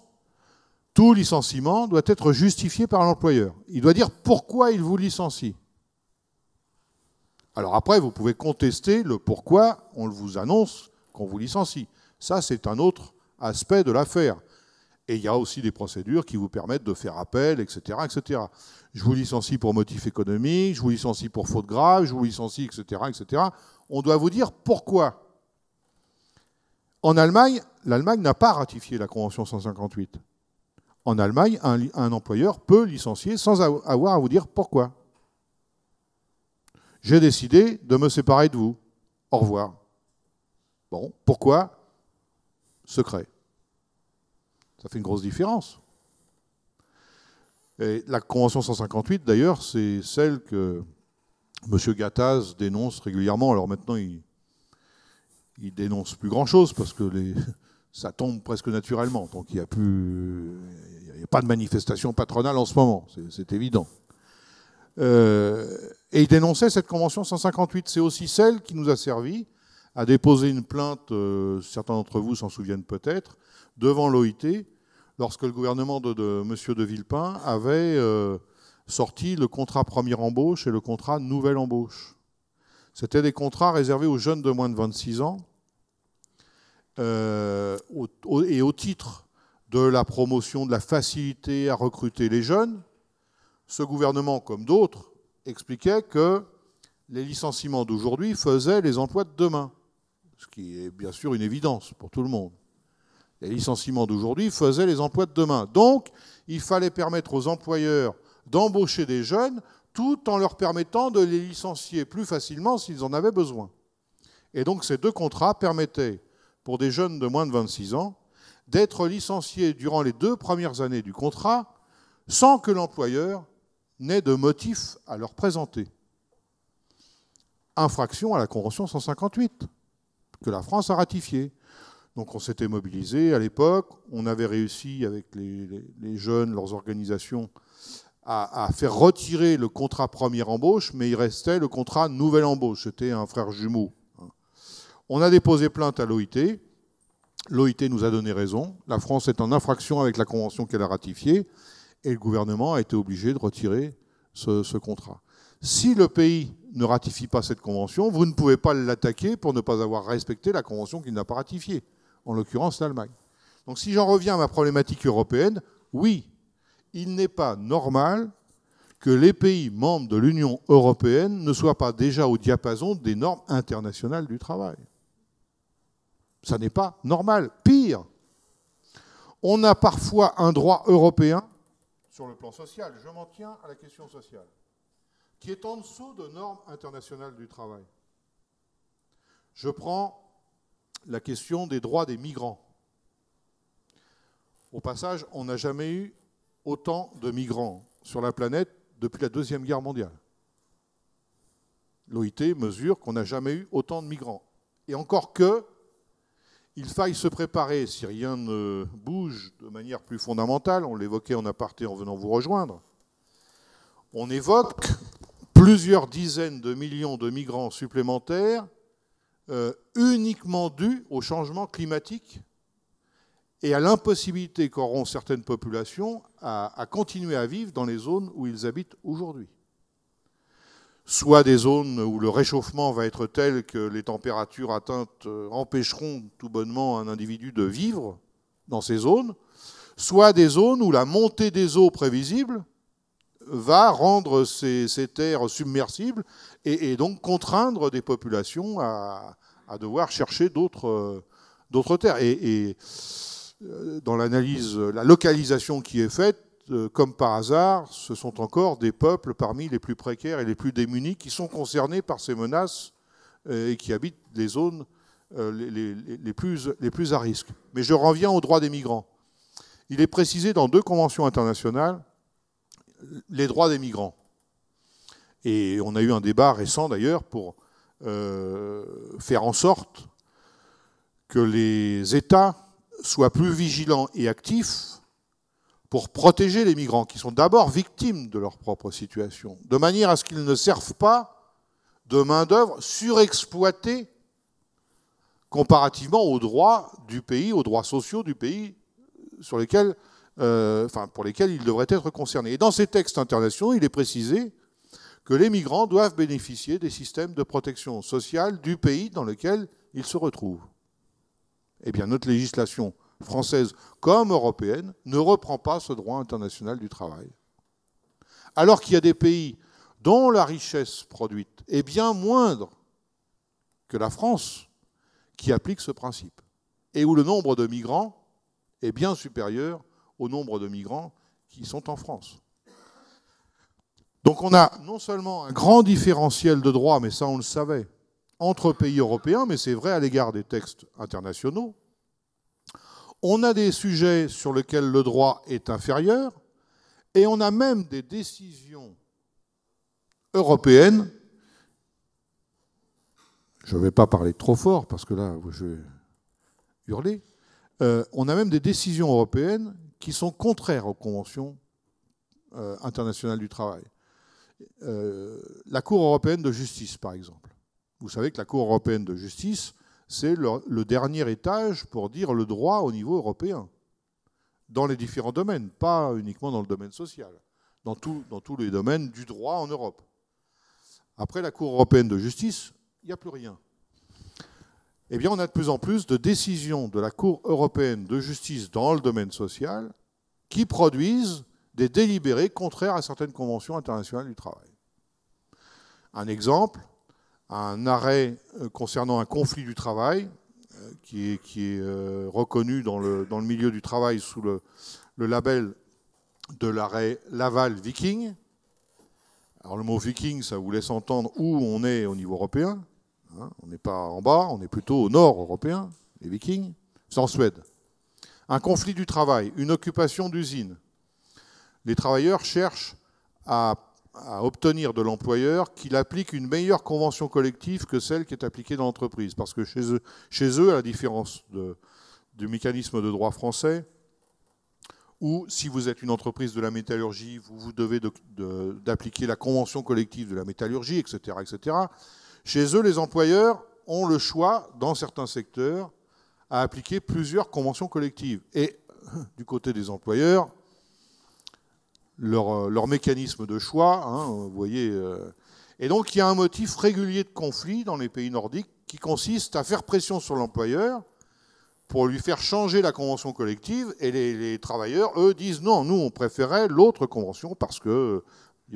tout licenciement doit être justifié par l'employeur. Il doit dire pourquoi il vous licencie. Alors après, vous pouvez contester le pourquoi on vous annonce qu'on vous licencie. Ça, c'est un autre aspect de l'affaire. Et il y a aussi des procédures qui vous permettent de faire appel, etc., etc. Je vous licencie pour motif économique, je vous licencie pour faute grave, je vous licencie, etc., etc. On doit vous dire pourquoi. En Allemagne, l'Allemagne n'a pas ratifié la Convention 158. En Allemagne, un, employeur peut licencier sans avoir à vous dire pourquoi. J'ai décidé de me séparer de vous. Au revoir. Bon, pourquoi Secret. Ça fait une grosse différence. Et la Convention 158, d'ailleurs, c'est celle que M. Gattaz dénonce régulièrement. Alors maintenant, il, il dénonce plus grand-chose parce que ça tombe presque naturellement. Donc il n'y a plus, pas de manifestation patronale en ce moment, c'est évident. Euh, et il dénonçait cette convention 158. C'est aussi celle qui nous a servi à déposer une plainte, euh, certains d'entre vous s'en souviennent peut-être, devant l'OIT, lorsque le gouvernement de, M. de Villepin avait euh, sorti le contrat première embauche et le contrat nouvelle embauche. C'était des contrats réservés aux jeunes de moins de 26 ans euh, et au titre de la promotion de la facilité à recruter les jeunes, ce gouvernement, comme d'autres, expliquait que les licenciements d'aujourd'hui faisaient les emplois de demain, ce qui est bien sûr une évidence pour tout le monde. Les licenciements d'aujourd'hui faisaient les emplois de demain. Donc, il fallait permettre aux employeurs d'embaucher des jeunes tout en leur permettant de les licencier plus facilement s'ils en avaient besoin. Et donc ces deux contrats permettaient pour des jeunes de moins de 26 ans d'être licenciés durant les deux premières années du contrat sans que l'employeur n'ait de motif à leur présenter. Infraction à la Convention 158 que la France a ratifiée. Donc on s'était mobilisé à l'époque, on avait réussi avec les, jeunes, leurs organisations, à, à, faire retirer le contrat première embauche, mais il restait le contrat nouvelle embauche. C'était un frère jumeau. On a déposé plainte à l'OIT. L'OIT nous a donné raison. La France est en infraction avec la convention qu'elle a ratifiée et le gouvernement a été obligé de retirer ce, contrat. Si le pays ne ratifie pas cette convention, vous ne pouvez pas l'attaquer pour ne pas avoir respecté la convention qu'il n'a pas ratifiée, en l'occurrence l'Allemagne. Donc si j'en reviens à ma problématique européenne, oui, il n'est pas normal que les pays membres de l'Union européenne ne soient pas déjà au diapason des normes internationales du travail. Ça n'est pas normal. Pire, on a parfois un droit européen, sur le plan social, je m'en tiens à la question sociale, qui est en dessous de normes internationales du travail. Je prends la question des droits des migrants. Au passage, on n'a jamais eu autant de migrants sur la planète depuis la Deuxième Guerre mondiale. L'OIT mesure qu'on n'a jamais eu autant de migrants. Et encore que, il faille se préparer si rien ne bouge de manière plus fondamentale. On l'évoquait en aparté en venant vous rejoindre. On évoque plusieurs dizaines de millions de migrants supplémentaires euh, uniquement dus au changement climatique et à l'impossibilité qu'auront certaines populations à continuer à vivre dans les zones où ils habitent aujourd'hui soit des zones où le réchauffement va être tel que les températures atteintes euh, empêcheront tout bonnement un individu de vivre dans ces zones, soit des zones où la montée des eaux prévisibles va rendre ces, terres submersibles et, donc contraindre des populations à, devoir chercher d'autres euh, terres. et euh, dans l'analyse, la localisation qui est faite, euh, comme par hasard, ce sont encore des peuples parmi les plus précaires et les plus démunis qui sont concernés par ces menaces euh, et qui habitent euh, les zones les, plus, à risque. Mais je reviens aux droits des migrants. Il est précisé dans deux conventions internationales les droits des migrants. Et on a eu un débat récent d'ailleurs pour faire en sorte que les États soient plus vigilants et actifs pour protéger les migrants, qui sont d'abord victimes de leur propre situation, de manière à ce qu'ils ne servent pas de main-d'œuvre surexploitée comparativement aux droits du pays, aux droits sociaux du pays sur lesquels, euh, enfin, pour lesquels ils devraient être concernés. Et dans ces textes internationaux, il est précisé que les migrants doivent bénéficier des systèmes de protection sociale du pays dans lequel ils se retrouvent. Eh bien, notre législation française comme européenne, ne reprend pas ce droit international du travail. Alors qu'il y a des pays dont la richesse produite est bien moindre que la France qui applique ce principe, et où le nombre de migrants est bien supérieur au nombre de migrants qui sont en France. Donc on a non seulement un grand différentiel de droit, mais ça on le savait, entre pays européens, mais c'est vrai à l'égard des textes internationaux, on a des sujets sur lesquels le droit est inférieur, et on a même des décisions européennes. Je ne vais pas parler trop fort parce que là, je vais hurler. Euh, on a même des décisions européennes qui sont contraires aux conventions euh, internationales du travail. Euh, la Cour européenne de justice, par exemple. Vous savez que la Cour européenne de justice c'est le, dernier étage pour dire le droit au niveau européen, dans les différents domaines, pas uniquement dans le domaine social, dans, dans tous les domaines du droit en Europe. Après la Cour européenne de justice, il n'y a plus rien. Eh bien, on a de plus en plus de décisions de la Cour européenne de justice dans le domaine social qui produisent des délibérés contraires à certaines conventions internationales du travail. Un exemple, un arrêt euh, concernant un conflit du travail euh, qui est, euh, reconnu dans le, milieu du travail sous le, le label de l'arrêt Laval Viking. Alors le mot viking, ça vous laisse entendre où on est au niveau européen. Hein. on n'est pas en bas, on est plutôt au nord européen, les vikings. C'est en Suède. Un conflit du travail, une occupation d'usine. Les travailleurs cherchent à à obtenir de l'employeur qu'il applique une meilleure convention collective que celle qui est appliquée dans l'entreprise. Parce que chez eux, à la différence du mécanisme de droit français, où si vous êtes une entreprise de la métallurgie, vous, vous devez d'appliquer la convention collective de la métallurgie, etc., etc. Chez eux, les employeurs ont le choix, dans certains secteurs, à appliquer plusieurs conventions collectives. Et du côté des employeurs, euh, leur, mécanisme de choix. Hein, euh, vous voyez, euh. et donc il y a un motif régulier de conflit dans les pays nordiques qui consiste à faire pression sur l'employeur pour lui faire changer la convention collective. Et les, travailleurs, eux, disent non, nous, on préférait l'autre convention parce que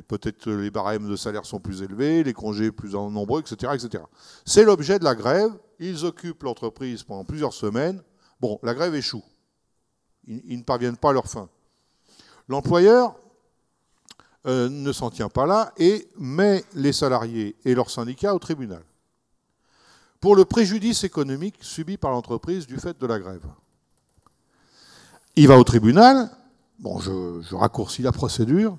peut-être les barèmes de salaire sont plus élevés, les congés plus nombreux, etc. etc. C'est l'objet de la grève. Ils occupent l'entreprise pendant plusieurs semaines. Bon, la grève échoue. Ils, ils ne parviennent pas à leur fin. L'employeur euh, ne s'en tient pas là et met les salariés et leurs syndicats au tribunal pour le préjudice économique subi par l'entreprise du fait de la grève. Il va au tribunal, bon, je, raccourcis la procédure,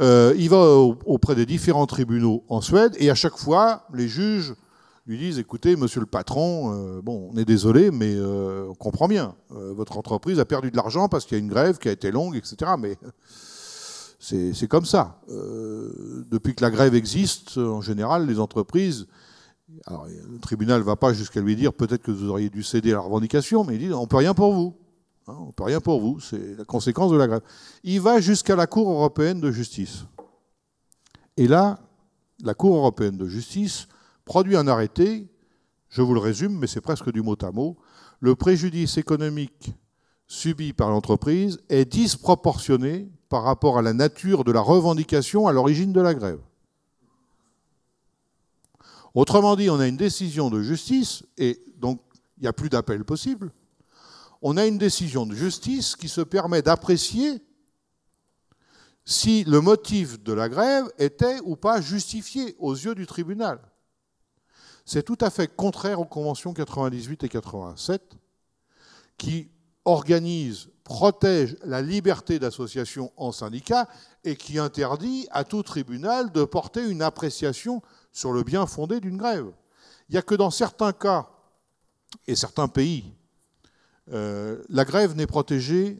euh, il va auprès des différents tribunaux en Suède et à chaque fois, les juges lui disent écoutez, monsieur le patron, euh, bon, on est désolé, mais on comprend bien. votre entreprise a perdu de l'argent parce qu'il y a une grève qui a été longue, etc. Mais c'est comme ça. Euh, depuis que la grève existe, en général, les entreprises. le tribunal ne va pas jusqu'à lui dire peut-être que vous auriez dû céder à la revendication, mais il dit on ne peut rien pour vous. Hein, on ne peut rien pour vous. C'est la conséquence de la grève. Il va jusqu'à la Cour européenne de justice. Et là, la Cour européenne de justice produit un arrêté. Je vous le résume, mais c'est presque du mot à mot. Le préjudice économique subi par l'entreprise est disproportionné par rapport à la nature de la revendication à l'origine de la grève. Autrement dit, on a une décision de justice, et donc il n'y a plus d'appel possible. On a une décision de justice qui se permet d'apprécier si le motif de la grève était ou pas justifié aux yeux du tribunal. C'est tout à fait contraire aux conventions 98 et 87 qui organisent protège la liberté d'association en syndicat et qui interdit à tout tribunal de porter une appréciation sur le bien fondé d'une grève. Il n'y a que dans certains cas et certains pays, euh, la grève n'est protégée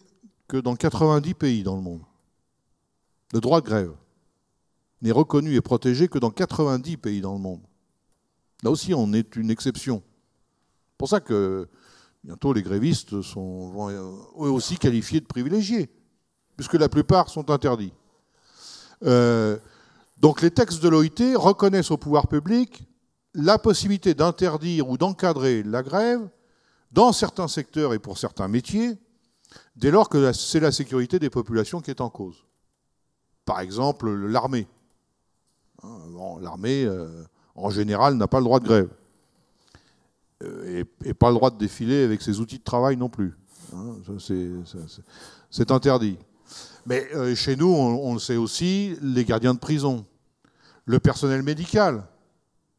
que dans 90 pays dans le monde. Le droit de grève n'est reconnu et protégé que dans 90 pays dans le monde. Là aussi, on est une exception. C'est pour ça que Bientôt, les grévistes sont, euh, aussi qualifiés de privilégiés, puisque la plupart sont interdits. Euh, donc les textes de l'OIT reconnaissent au pouvoir public la possibilité d'interdire ou d'encadrer la grève dans certains secteurs et pour certains métiers, dès lors que c'est la sécurité des populations qui est en cause. Par exemple, l'armée. Hein, l'armée, euh, en général, n'a pas le droit de grève. Euh, et, pas le droit de défiler avec ses outils de travail non plus. Hein, c'est interdit. Mais euh, chez nous, on, le sait aussi, les gardiens de prison, le personnel médical.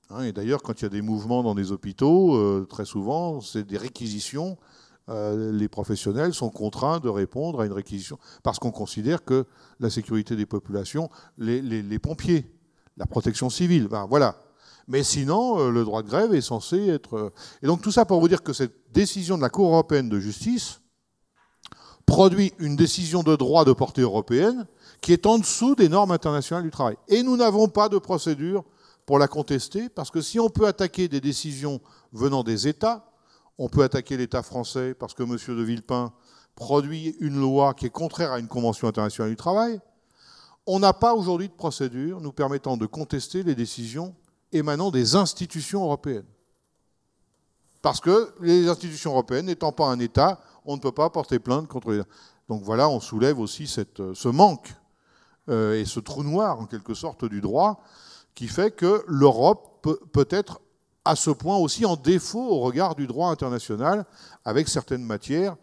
Hein, et d'ailleurs, quand il y a des mouvements dans des hôpitaux, euh, très souvent, c'est des réquisitions. les professionnels sont contraints de répondre à une réquisition parce qu'on considère que la sécurité des populations, les, pompiers, la protection civile, ben, voilà, mais sinon, euh, le droit de grève est censé être... Euh, et donc tout ça pour vous dire que cette décision de la Cour européenne de justice produit une décision de droit de portée européenne qui est en dessous des normes internationales du travail. Et nous n'avons pas de procédure pour la contester, parce que si on peut attaquer des décisions venant des États, on peut attaquer l'État français parce que M. de Villepin produit une loi qui est contraire à une convention internationale du travail, on n'a pas aujourd'hui de procédure nous permettant de contester les décisions émanant des institutions européennes. Parce que les institutions européennes n'étant pas un État, on ne peut pas porter plainte contre les... Donc voilà, on soulève aussi euh, ce manque euh, et ce trou noir, en quelque sorte, du droit, qui fait que l'Europe peut être à ce point aussi en défaut au regard du droit international, avec certaines matières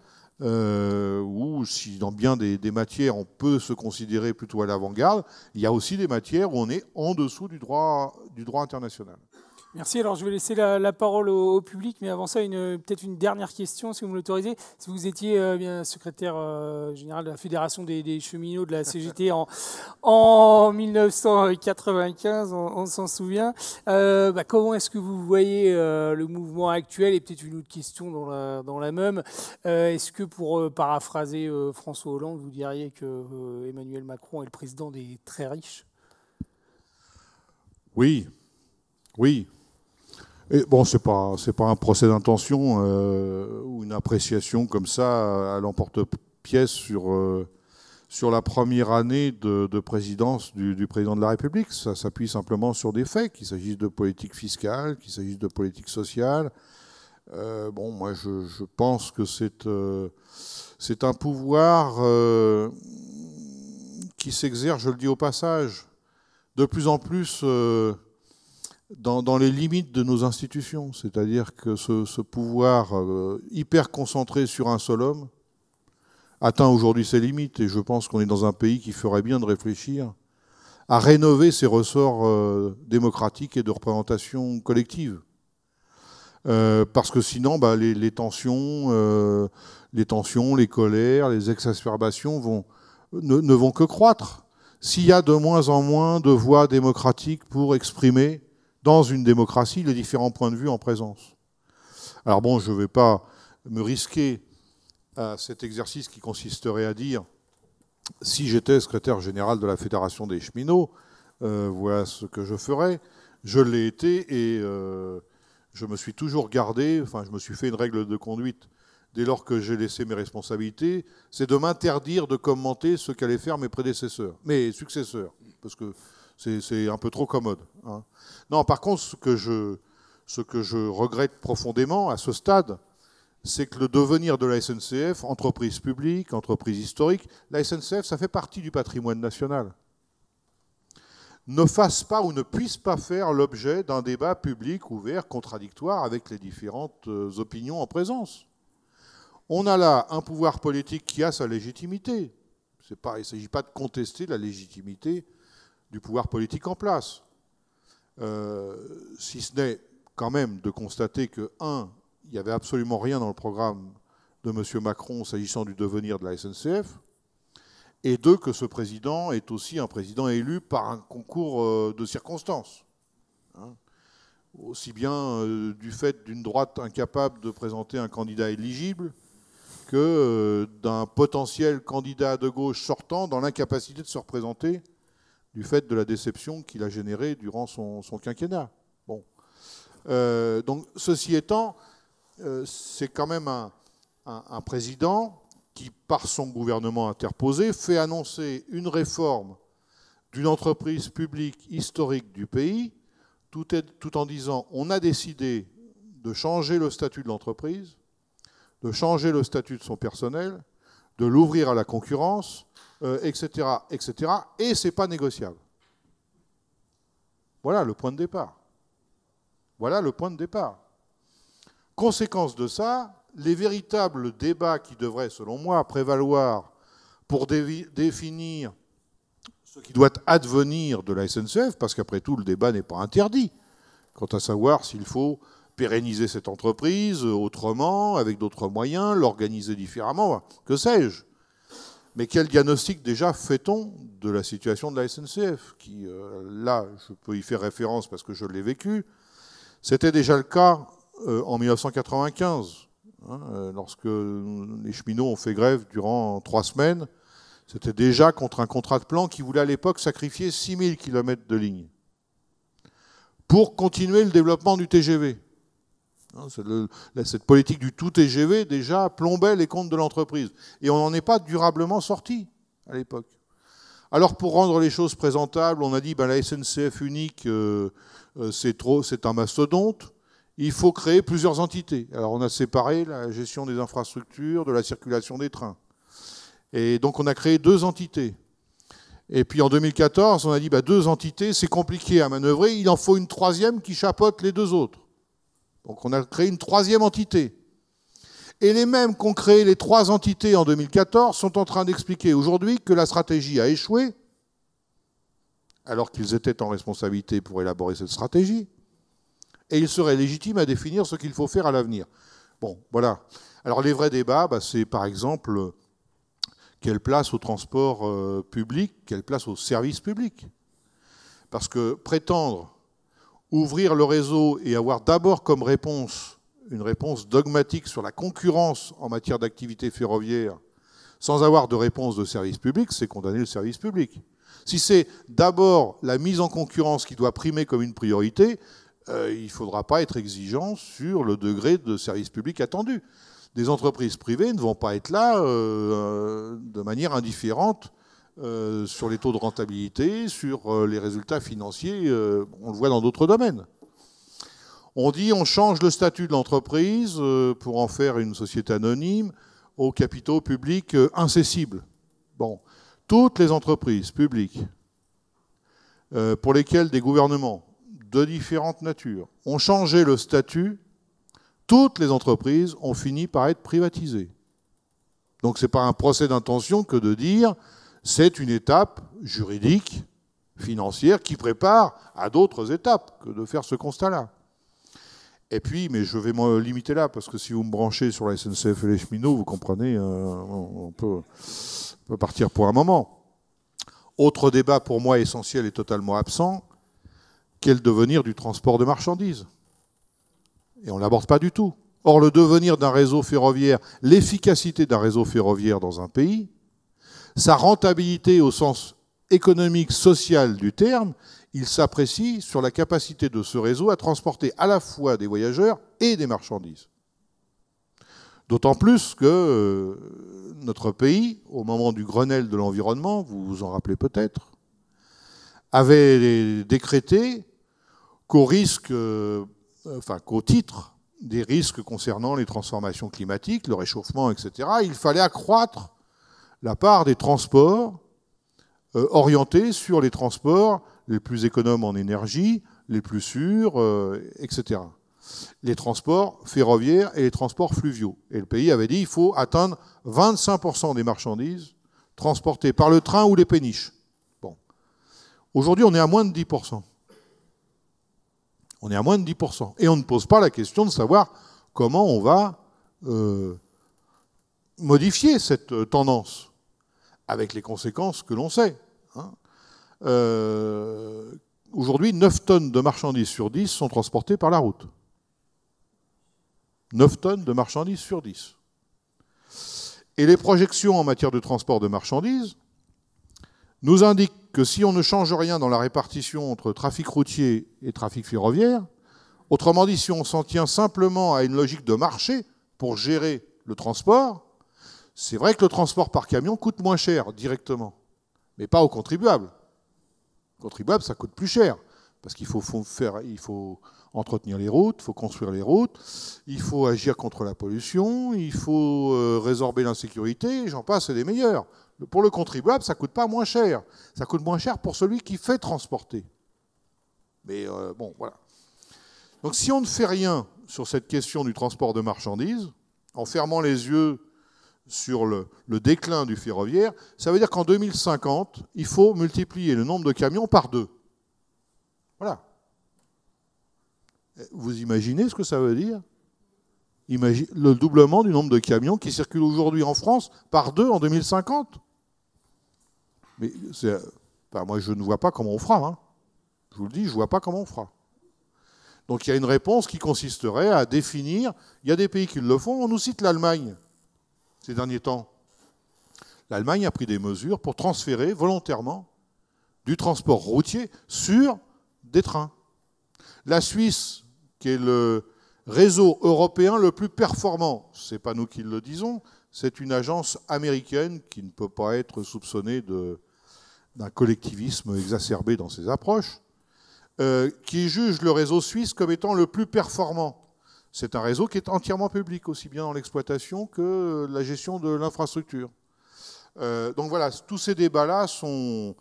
euh, ou si dans bien des, des, matières on peut se considérer plutôt à l'avant-garde, il y a aussi des matières où on est en dessous du droit, du droit international. Merci. Alors, je vais laisser la, parole au, public, mais avant ça, peut-être une dernière question, si vous me l'autorisez. Si vous étiez euh, bien secrétaire euh, général de la Fédération des, cheminots de la CGT en, 1995, on, s'en souvient. Euh, bah, comment est-ce que vous voyez le mouvement actuel Et peut-être une autre question dans la, dans la même. est-ce que, pour paraphraser François Hollande, vous diriez que Emmanuel Macron est le président des très riches Oui. Oui, bon, c'est pas c'est pas un procès d'intention euh, ou une appréciation comme ça à l'emporte-pièce sur euh, sur la première année de, présidence du, président de la République. Ça s'appuie simplement sur des faits, qu'il s'agisse de politique fiscale, qu'il s'agisse de politique sociale. Euh, bon, moi, je, je pense que c'est c'est un pouvoir qui s'exerce, je le dis au passage, de plus en plus dans, les limites de nos institutions. C'est-à-dire que ce, pouvoir euh, hyper concentré sur un seul homme atteint aujourd'hui ses limites. Et je pense qu'on est dans un pays qui ferait bien de réfléchir à rénover ses ressorts euh, démocratiques et de représentation collective. Euh, parce que sinon, bah, les, tensions, les tensions, les colères, les exacerbations vont, ne vont que croître. S'il y a de moins en moins de voix démocratiques pour exprimer dans une démocratie les différents points de vue en présence. Alors bon, je ne vais pas me risquer à cet exercice qui consisterait à dire si j'étais secrétaire général de la Fédération des cheminots, euh, voilà ce que je ferais. Je l'ai été et euh, je me suis toujours gardé, enfin je me suis fait une règle de conduite dès lors que j'ai laissé mes responsabilités, c'est de m'interdire de commenter ce qu'allaient faire mes prédécesseurs, mes successeurs, parce que c'est un peu trop commode. Hein. Non, par contre, ce que, je, regrette profondément à ce stade, c'est que le devenir de la SNCF, entreprise publique, entreprise historique, la SNCF, ça fait partie du patrimoine national, ne fasse pas ou ne puisse pas faire l'objet d'un débat public ouvert, contradictoire avec les différentes euh, opinions en présence. On a là un pouvoir politique qui a sa légitimité. Pas, il ne s'agit pas de contester la légitimité du pouvoir politique en place. Euh, si ce n'est quand même de constater que, un, il n'y avait absolument rien dans le programme de M. Macron s'agissant du devenir de la SNCF, et deux, que ce président est aussi un président élu par un concours euh, de circonstances. Hein. aussi bien euh, du fait d'une droite incapable de présenter un candidat éligible que d'un potentiel candidat de gauche sortant dans l'incapacité de se représenter du fait de la déception qu'il a générée durant son, quinquennat. Bon. Euh, donc, ceci étant, euh, c'est quand même un, président qui, par son gouvernement interposé, fait annoncer une réforme d'une entreprise publique historique du pays, tout, tout en disant on a décidé de changer le statut de l'entreprise, de changer le statut de son personnel, de l'ouvrir à la concurrence, etc., euh, etc. Et c'est pas négociable. Voilà le point de départ. Voilà le point de départ. Conséquence de ça, les véritables débats qui devraient, selon moi, prévaloir pour définir ce qui doit advenir de la SNCF, parce qu'après tout, le débat n'est pas interdit, quant à savoir s'il faut pérenniser cette entreprise euh, autrement, avec d'autres moyens, l'organiser différemment, que sais-je. Mais quel diagnostic déjà fait-on de la situation de la SNCF Qui, euh, là, je peux y faire référence parce que je l'ai vécu. C'était déjà le cas euh, en 1995, hein, euh, lorsque les cheminots ont fait grève durant trois semaines. C'était déjà contre un contrat de plan qui voulait à l'époque sacrifier 6000 km de ligne pour continuer le développement du TGV. Hein, cette politique du tout TGV déjà plombait les comptes de l'entreprise. Et on n'en est pas durablement sorti à l'époque. Alors pour rendre les choses présentables, on a dit ben, la SNCF unique, euh, euh, c'est un mastodonte. Il faut créer plusieurs entités. Alors on a séparé la gestion des infrastructures de la circulation des trains. Et donc on a créé deux entités. Et puis en 2014, on a dit ben, deux entités, c'est compliqué à manœuvrer. Il en faut une troisième qui chapeaute les deux autres. Donc on a créé une troisième entité. Et les mêmes qui ont créé les trois entités en 2014 sont en train d'expliquer aujourd'hui que la stratégie a échoué, alors qu'ils étaient en responsabilité pour élaborer cette stratégie, et ils seraient légitimes à définir ce qu'il faut faire à l'avenir. Bon, voilà. Alors les vrais débats, bah, c'est par exemple quelle place au transport euh, public, quelle place au service public. Parce que prétendre ouvrir le réseau et avoir d'abord comme réponse une réponse dogmatique sur la concurrence en matière d'activité ferroviaire sans avoir de réponse de service public, c'est condamner le service public. Si c'est d'abord la mise en concurrence qui doit primer comme une priorité, euh, il ne faudra pas être exigeant sur le degré de service public attendu. Des entreprises privées ne vont pas être là euh, de manière indifférente euh, sur les taux de rentabilité, sur euh, les résultats financiers. Euh, on le voit dans d'autres domaines. On dit on change le statut de l'entreprise pour en faire une société anonyme aux capitaux publics incessibles. Bon, toutes les entreprises publiques pour lesquelles des gouvernements de différentes natures ont changé le statut, toutes les entreprises ont fini par être privatisées. Donc ce n'est pas un procès d'intention que de dire c'est une étape juridique, financière, qui prépare à d'autres étapes que de faire ce constat-là. Et puis, mais je vais me limiter là, parce que si vous me branchez sur la SNCF et les cheminots, vous comprenez, euh, on, peut, partir pour un moment. Autre débat pour moi essentiel et totalement absent, quel devenir du transport de marchandises Et on l'aborde pas du tout. Or, le devenir d'un réseau ferroviaire, l'efficacité d'un réseau ferroviaire dans un pays, sa rentabilité au sens économique, social du terme, il s'apprécie sur la capacité de ce réseau à transporter à la fois des voyageurs et des marchandises. D'autant plus que euh, notre pays, au moment du Grenelle de l'environnement, vous vous en rappelez peut-être, avait décrété qu'au risque, euh, enfin qu'au titre des risques concernant les transformations climatiques, le réchauffement, etc., il fallait accroître la part des transports euh, orientés sur les transports les plus économes en énergie, les plus sûrs, euh, etc. Les transports ferroviaires et les transports fluviaux. Et le pays avait dit il faut atteindre 25% des marchandises transportées par le train ou les péniches. Bon. Aujourd'hui, on est à moins de 10%. On est à moins de 10%. Et on ne pose pas la question de savoir comment on va euh, modifier cette tendance avec les conséquences que l'on sait. Hein. Euh, aujourd'hui, 9 tonnes de marchandises sur 10 sont transportées par la route. 9 tonnes de marchandises sur 10. Et les projections en matière de transport de marchandises nous indiquent que si on ne change rien dans la répartition entre trafic routier et trafic ferroviaire, autrement dit, si on s'en tient simplement à une logique de marché pour gérer le transport, c'est vrai que le transport par camion coûte moins cher directement, mais pas aux contribuables. contribuables, ça coûte plus cher, parce qu'il faut, faire, il faut entretenir les routes, il faut construire les routes, il faut agir contre la pollution, il faut euh, résorber l'insécurité, j'en passe, c'est des meilleurs. Pour le contribuable, ça coûte pas moins cher. Ça coûte moins cher pour celui qui fait transporter. Mais euh, bon, voilà. Donc si on ne fait rien sur cette question du transport de marchandises, en fermant les yeux sur le, déclin du ferroviaire, ça veut dire qu'en 2050, il faut multiplier le nombre de camions par deux. Voilà. Vous imaginez ce que ça veut dire Le doublement du nombre de camions qui circulent aujourd'hui en France par deux en 2050. Mais moi, je ne vois pas comment on fera. Hein. Je vous le dis, je ne vois pas comment on fera. Donc il y a une réponse qui consisterait à définir, il y a des pays qui le font, on nous cite l'Allemagne ces derniers temps L'Allemagne a pris des mesures pour transférer volontairement du transport routier sur des trains. La Suisse, qui est le réseau européen le plus performant, ce n'est pas nous qui le disons, c'est une agence américaine qui ne peut pas être soupçonnée d'un collectivisme exacerbé dans ses approches, euh, qui juge le réseau suisse comme étant le plus performant. C'est un réseau qui est entièrement public, aussi bien dans l'exploitation que la gestion de l'infrastructure. Euh, donc voilà, tous ces débats-là sont,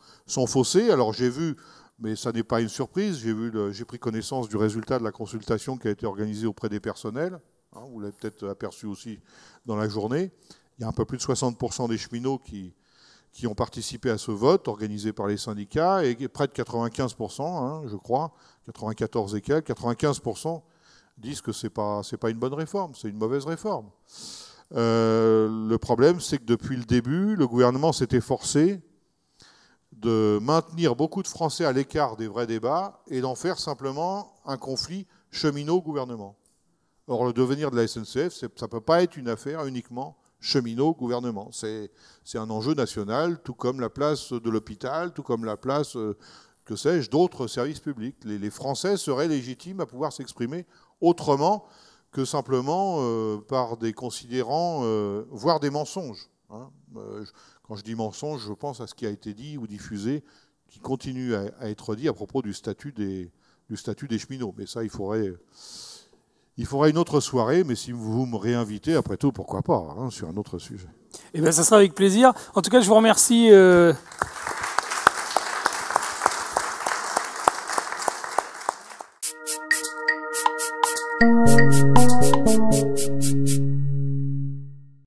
faussés. Alors j'ai vu, mais ça n'est pas une surprise, j'ai, pris connaissance du résultat de la consultation qui a été organisée auprès des personnels. Hein, vous l'avez peut-être aperçu aussi dans la journée. Il y a un peu plus de 60% des cheminots qui, qui ont participé à ce vote organisé par les syndicats et près de 95%, hein, je crois, 94 et quelques, 95% disent que ce n'est pas, pas une bonne réforme, c'est une mauvaise réforme. Euh, le problème, c'est que depuis le début, le gouvernement s'était forcé de maintenir beaucoup de Français à l'écart des vrais débats et d'en faire simplement un conflit cheminot-gouvernement. Or, le devenir de la SNCF, ça ne peut pas être une affaire uniquement cheminot-gouvernement. C'est un enjeu national, tout comme la place de l'hôpital, tout comme la place, euh, que sais-je, d'autres services publics. les Français seraient légitimes à pouvoir s'exprimer autrement que simplement euh, par des considérants, euh, voire des mensonges. Hein. Euh, quand je dis mensonge, je pense à ce qui a été dit ou diffusé, qui continue à, être dit à propos du statut des, statut des cheminots. Mais ça, il faudrait, il une autre soirée, mais si vous me réinvitez, après tout, pourquoi pas, hein, sur un autre sujet. Eh bien, ça sera avec plaisir. En tout cas, je vous remercie.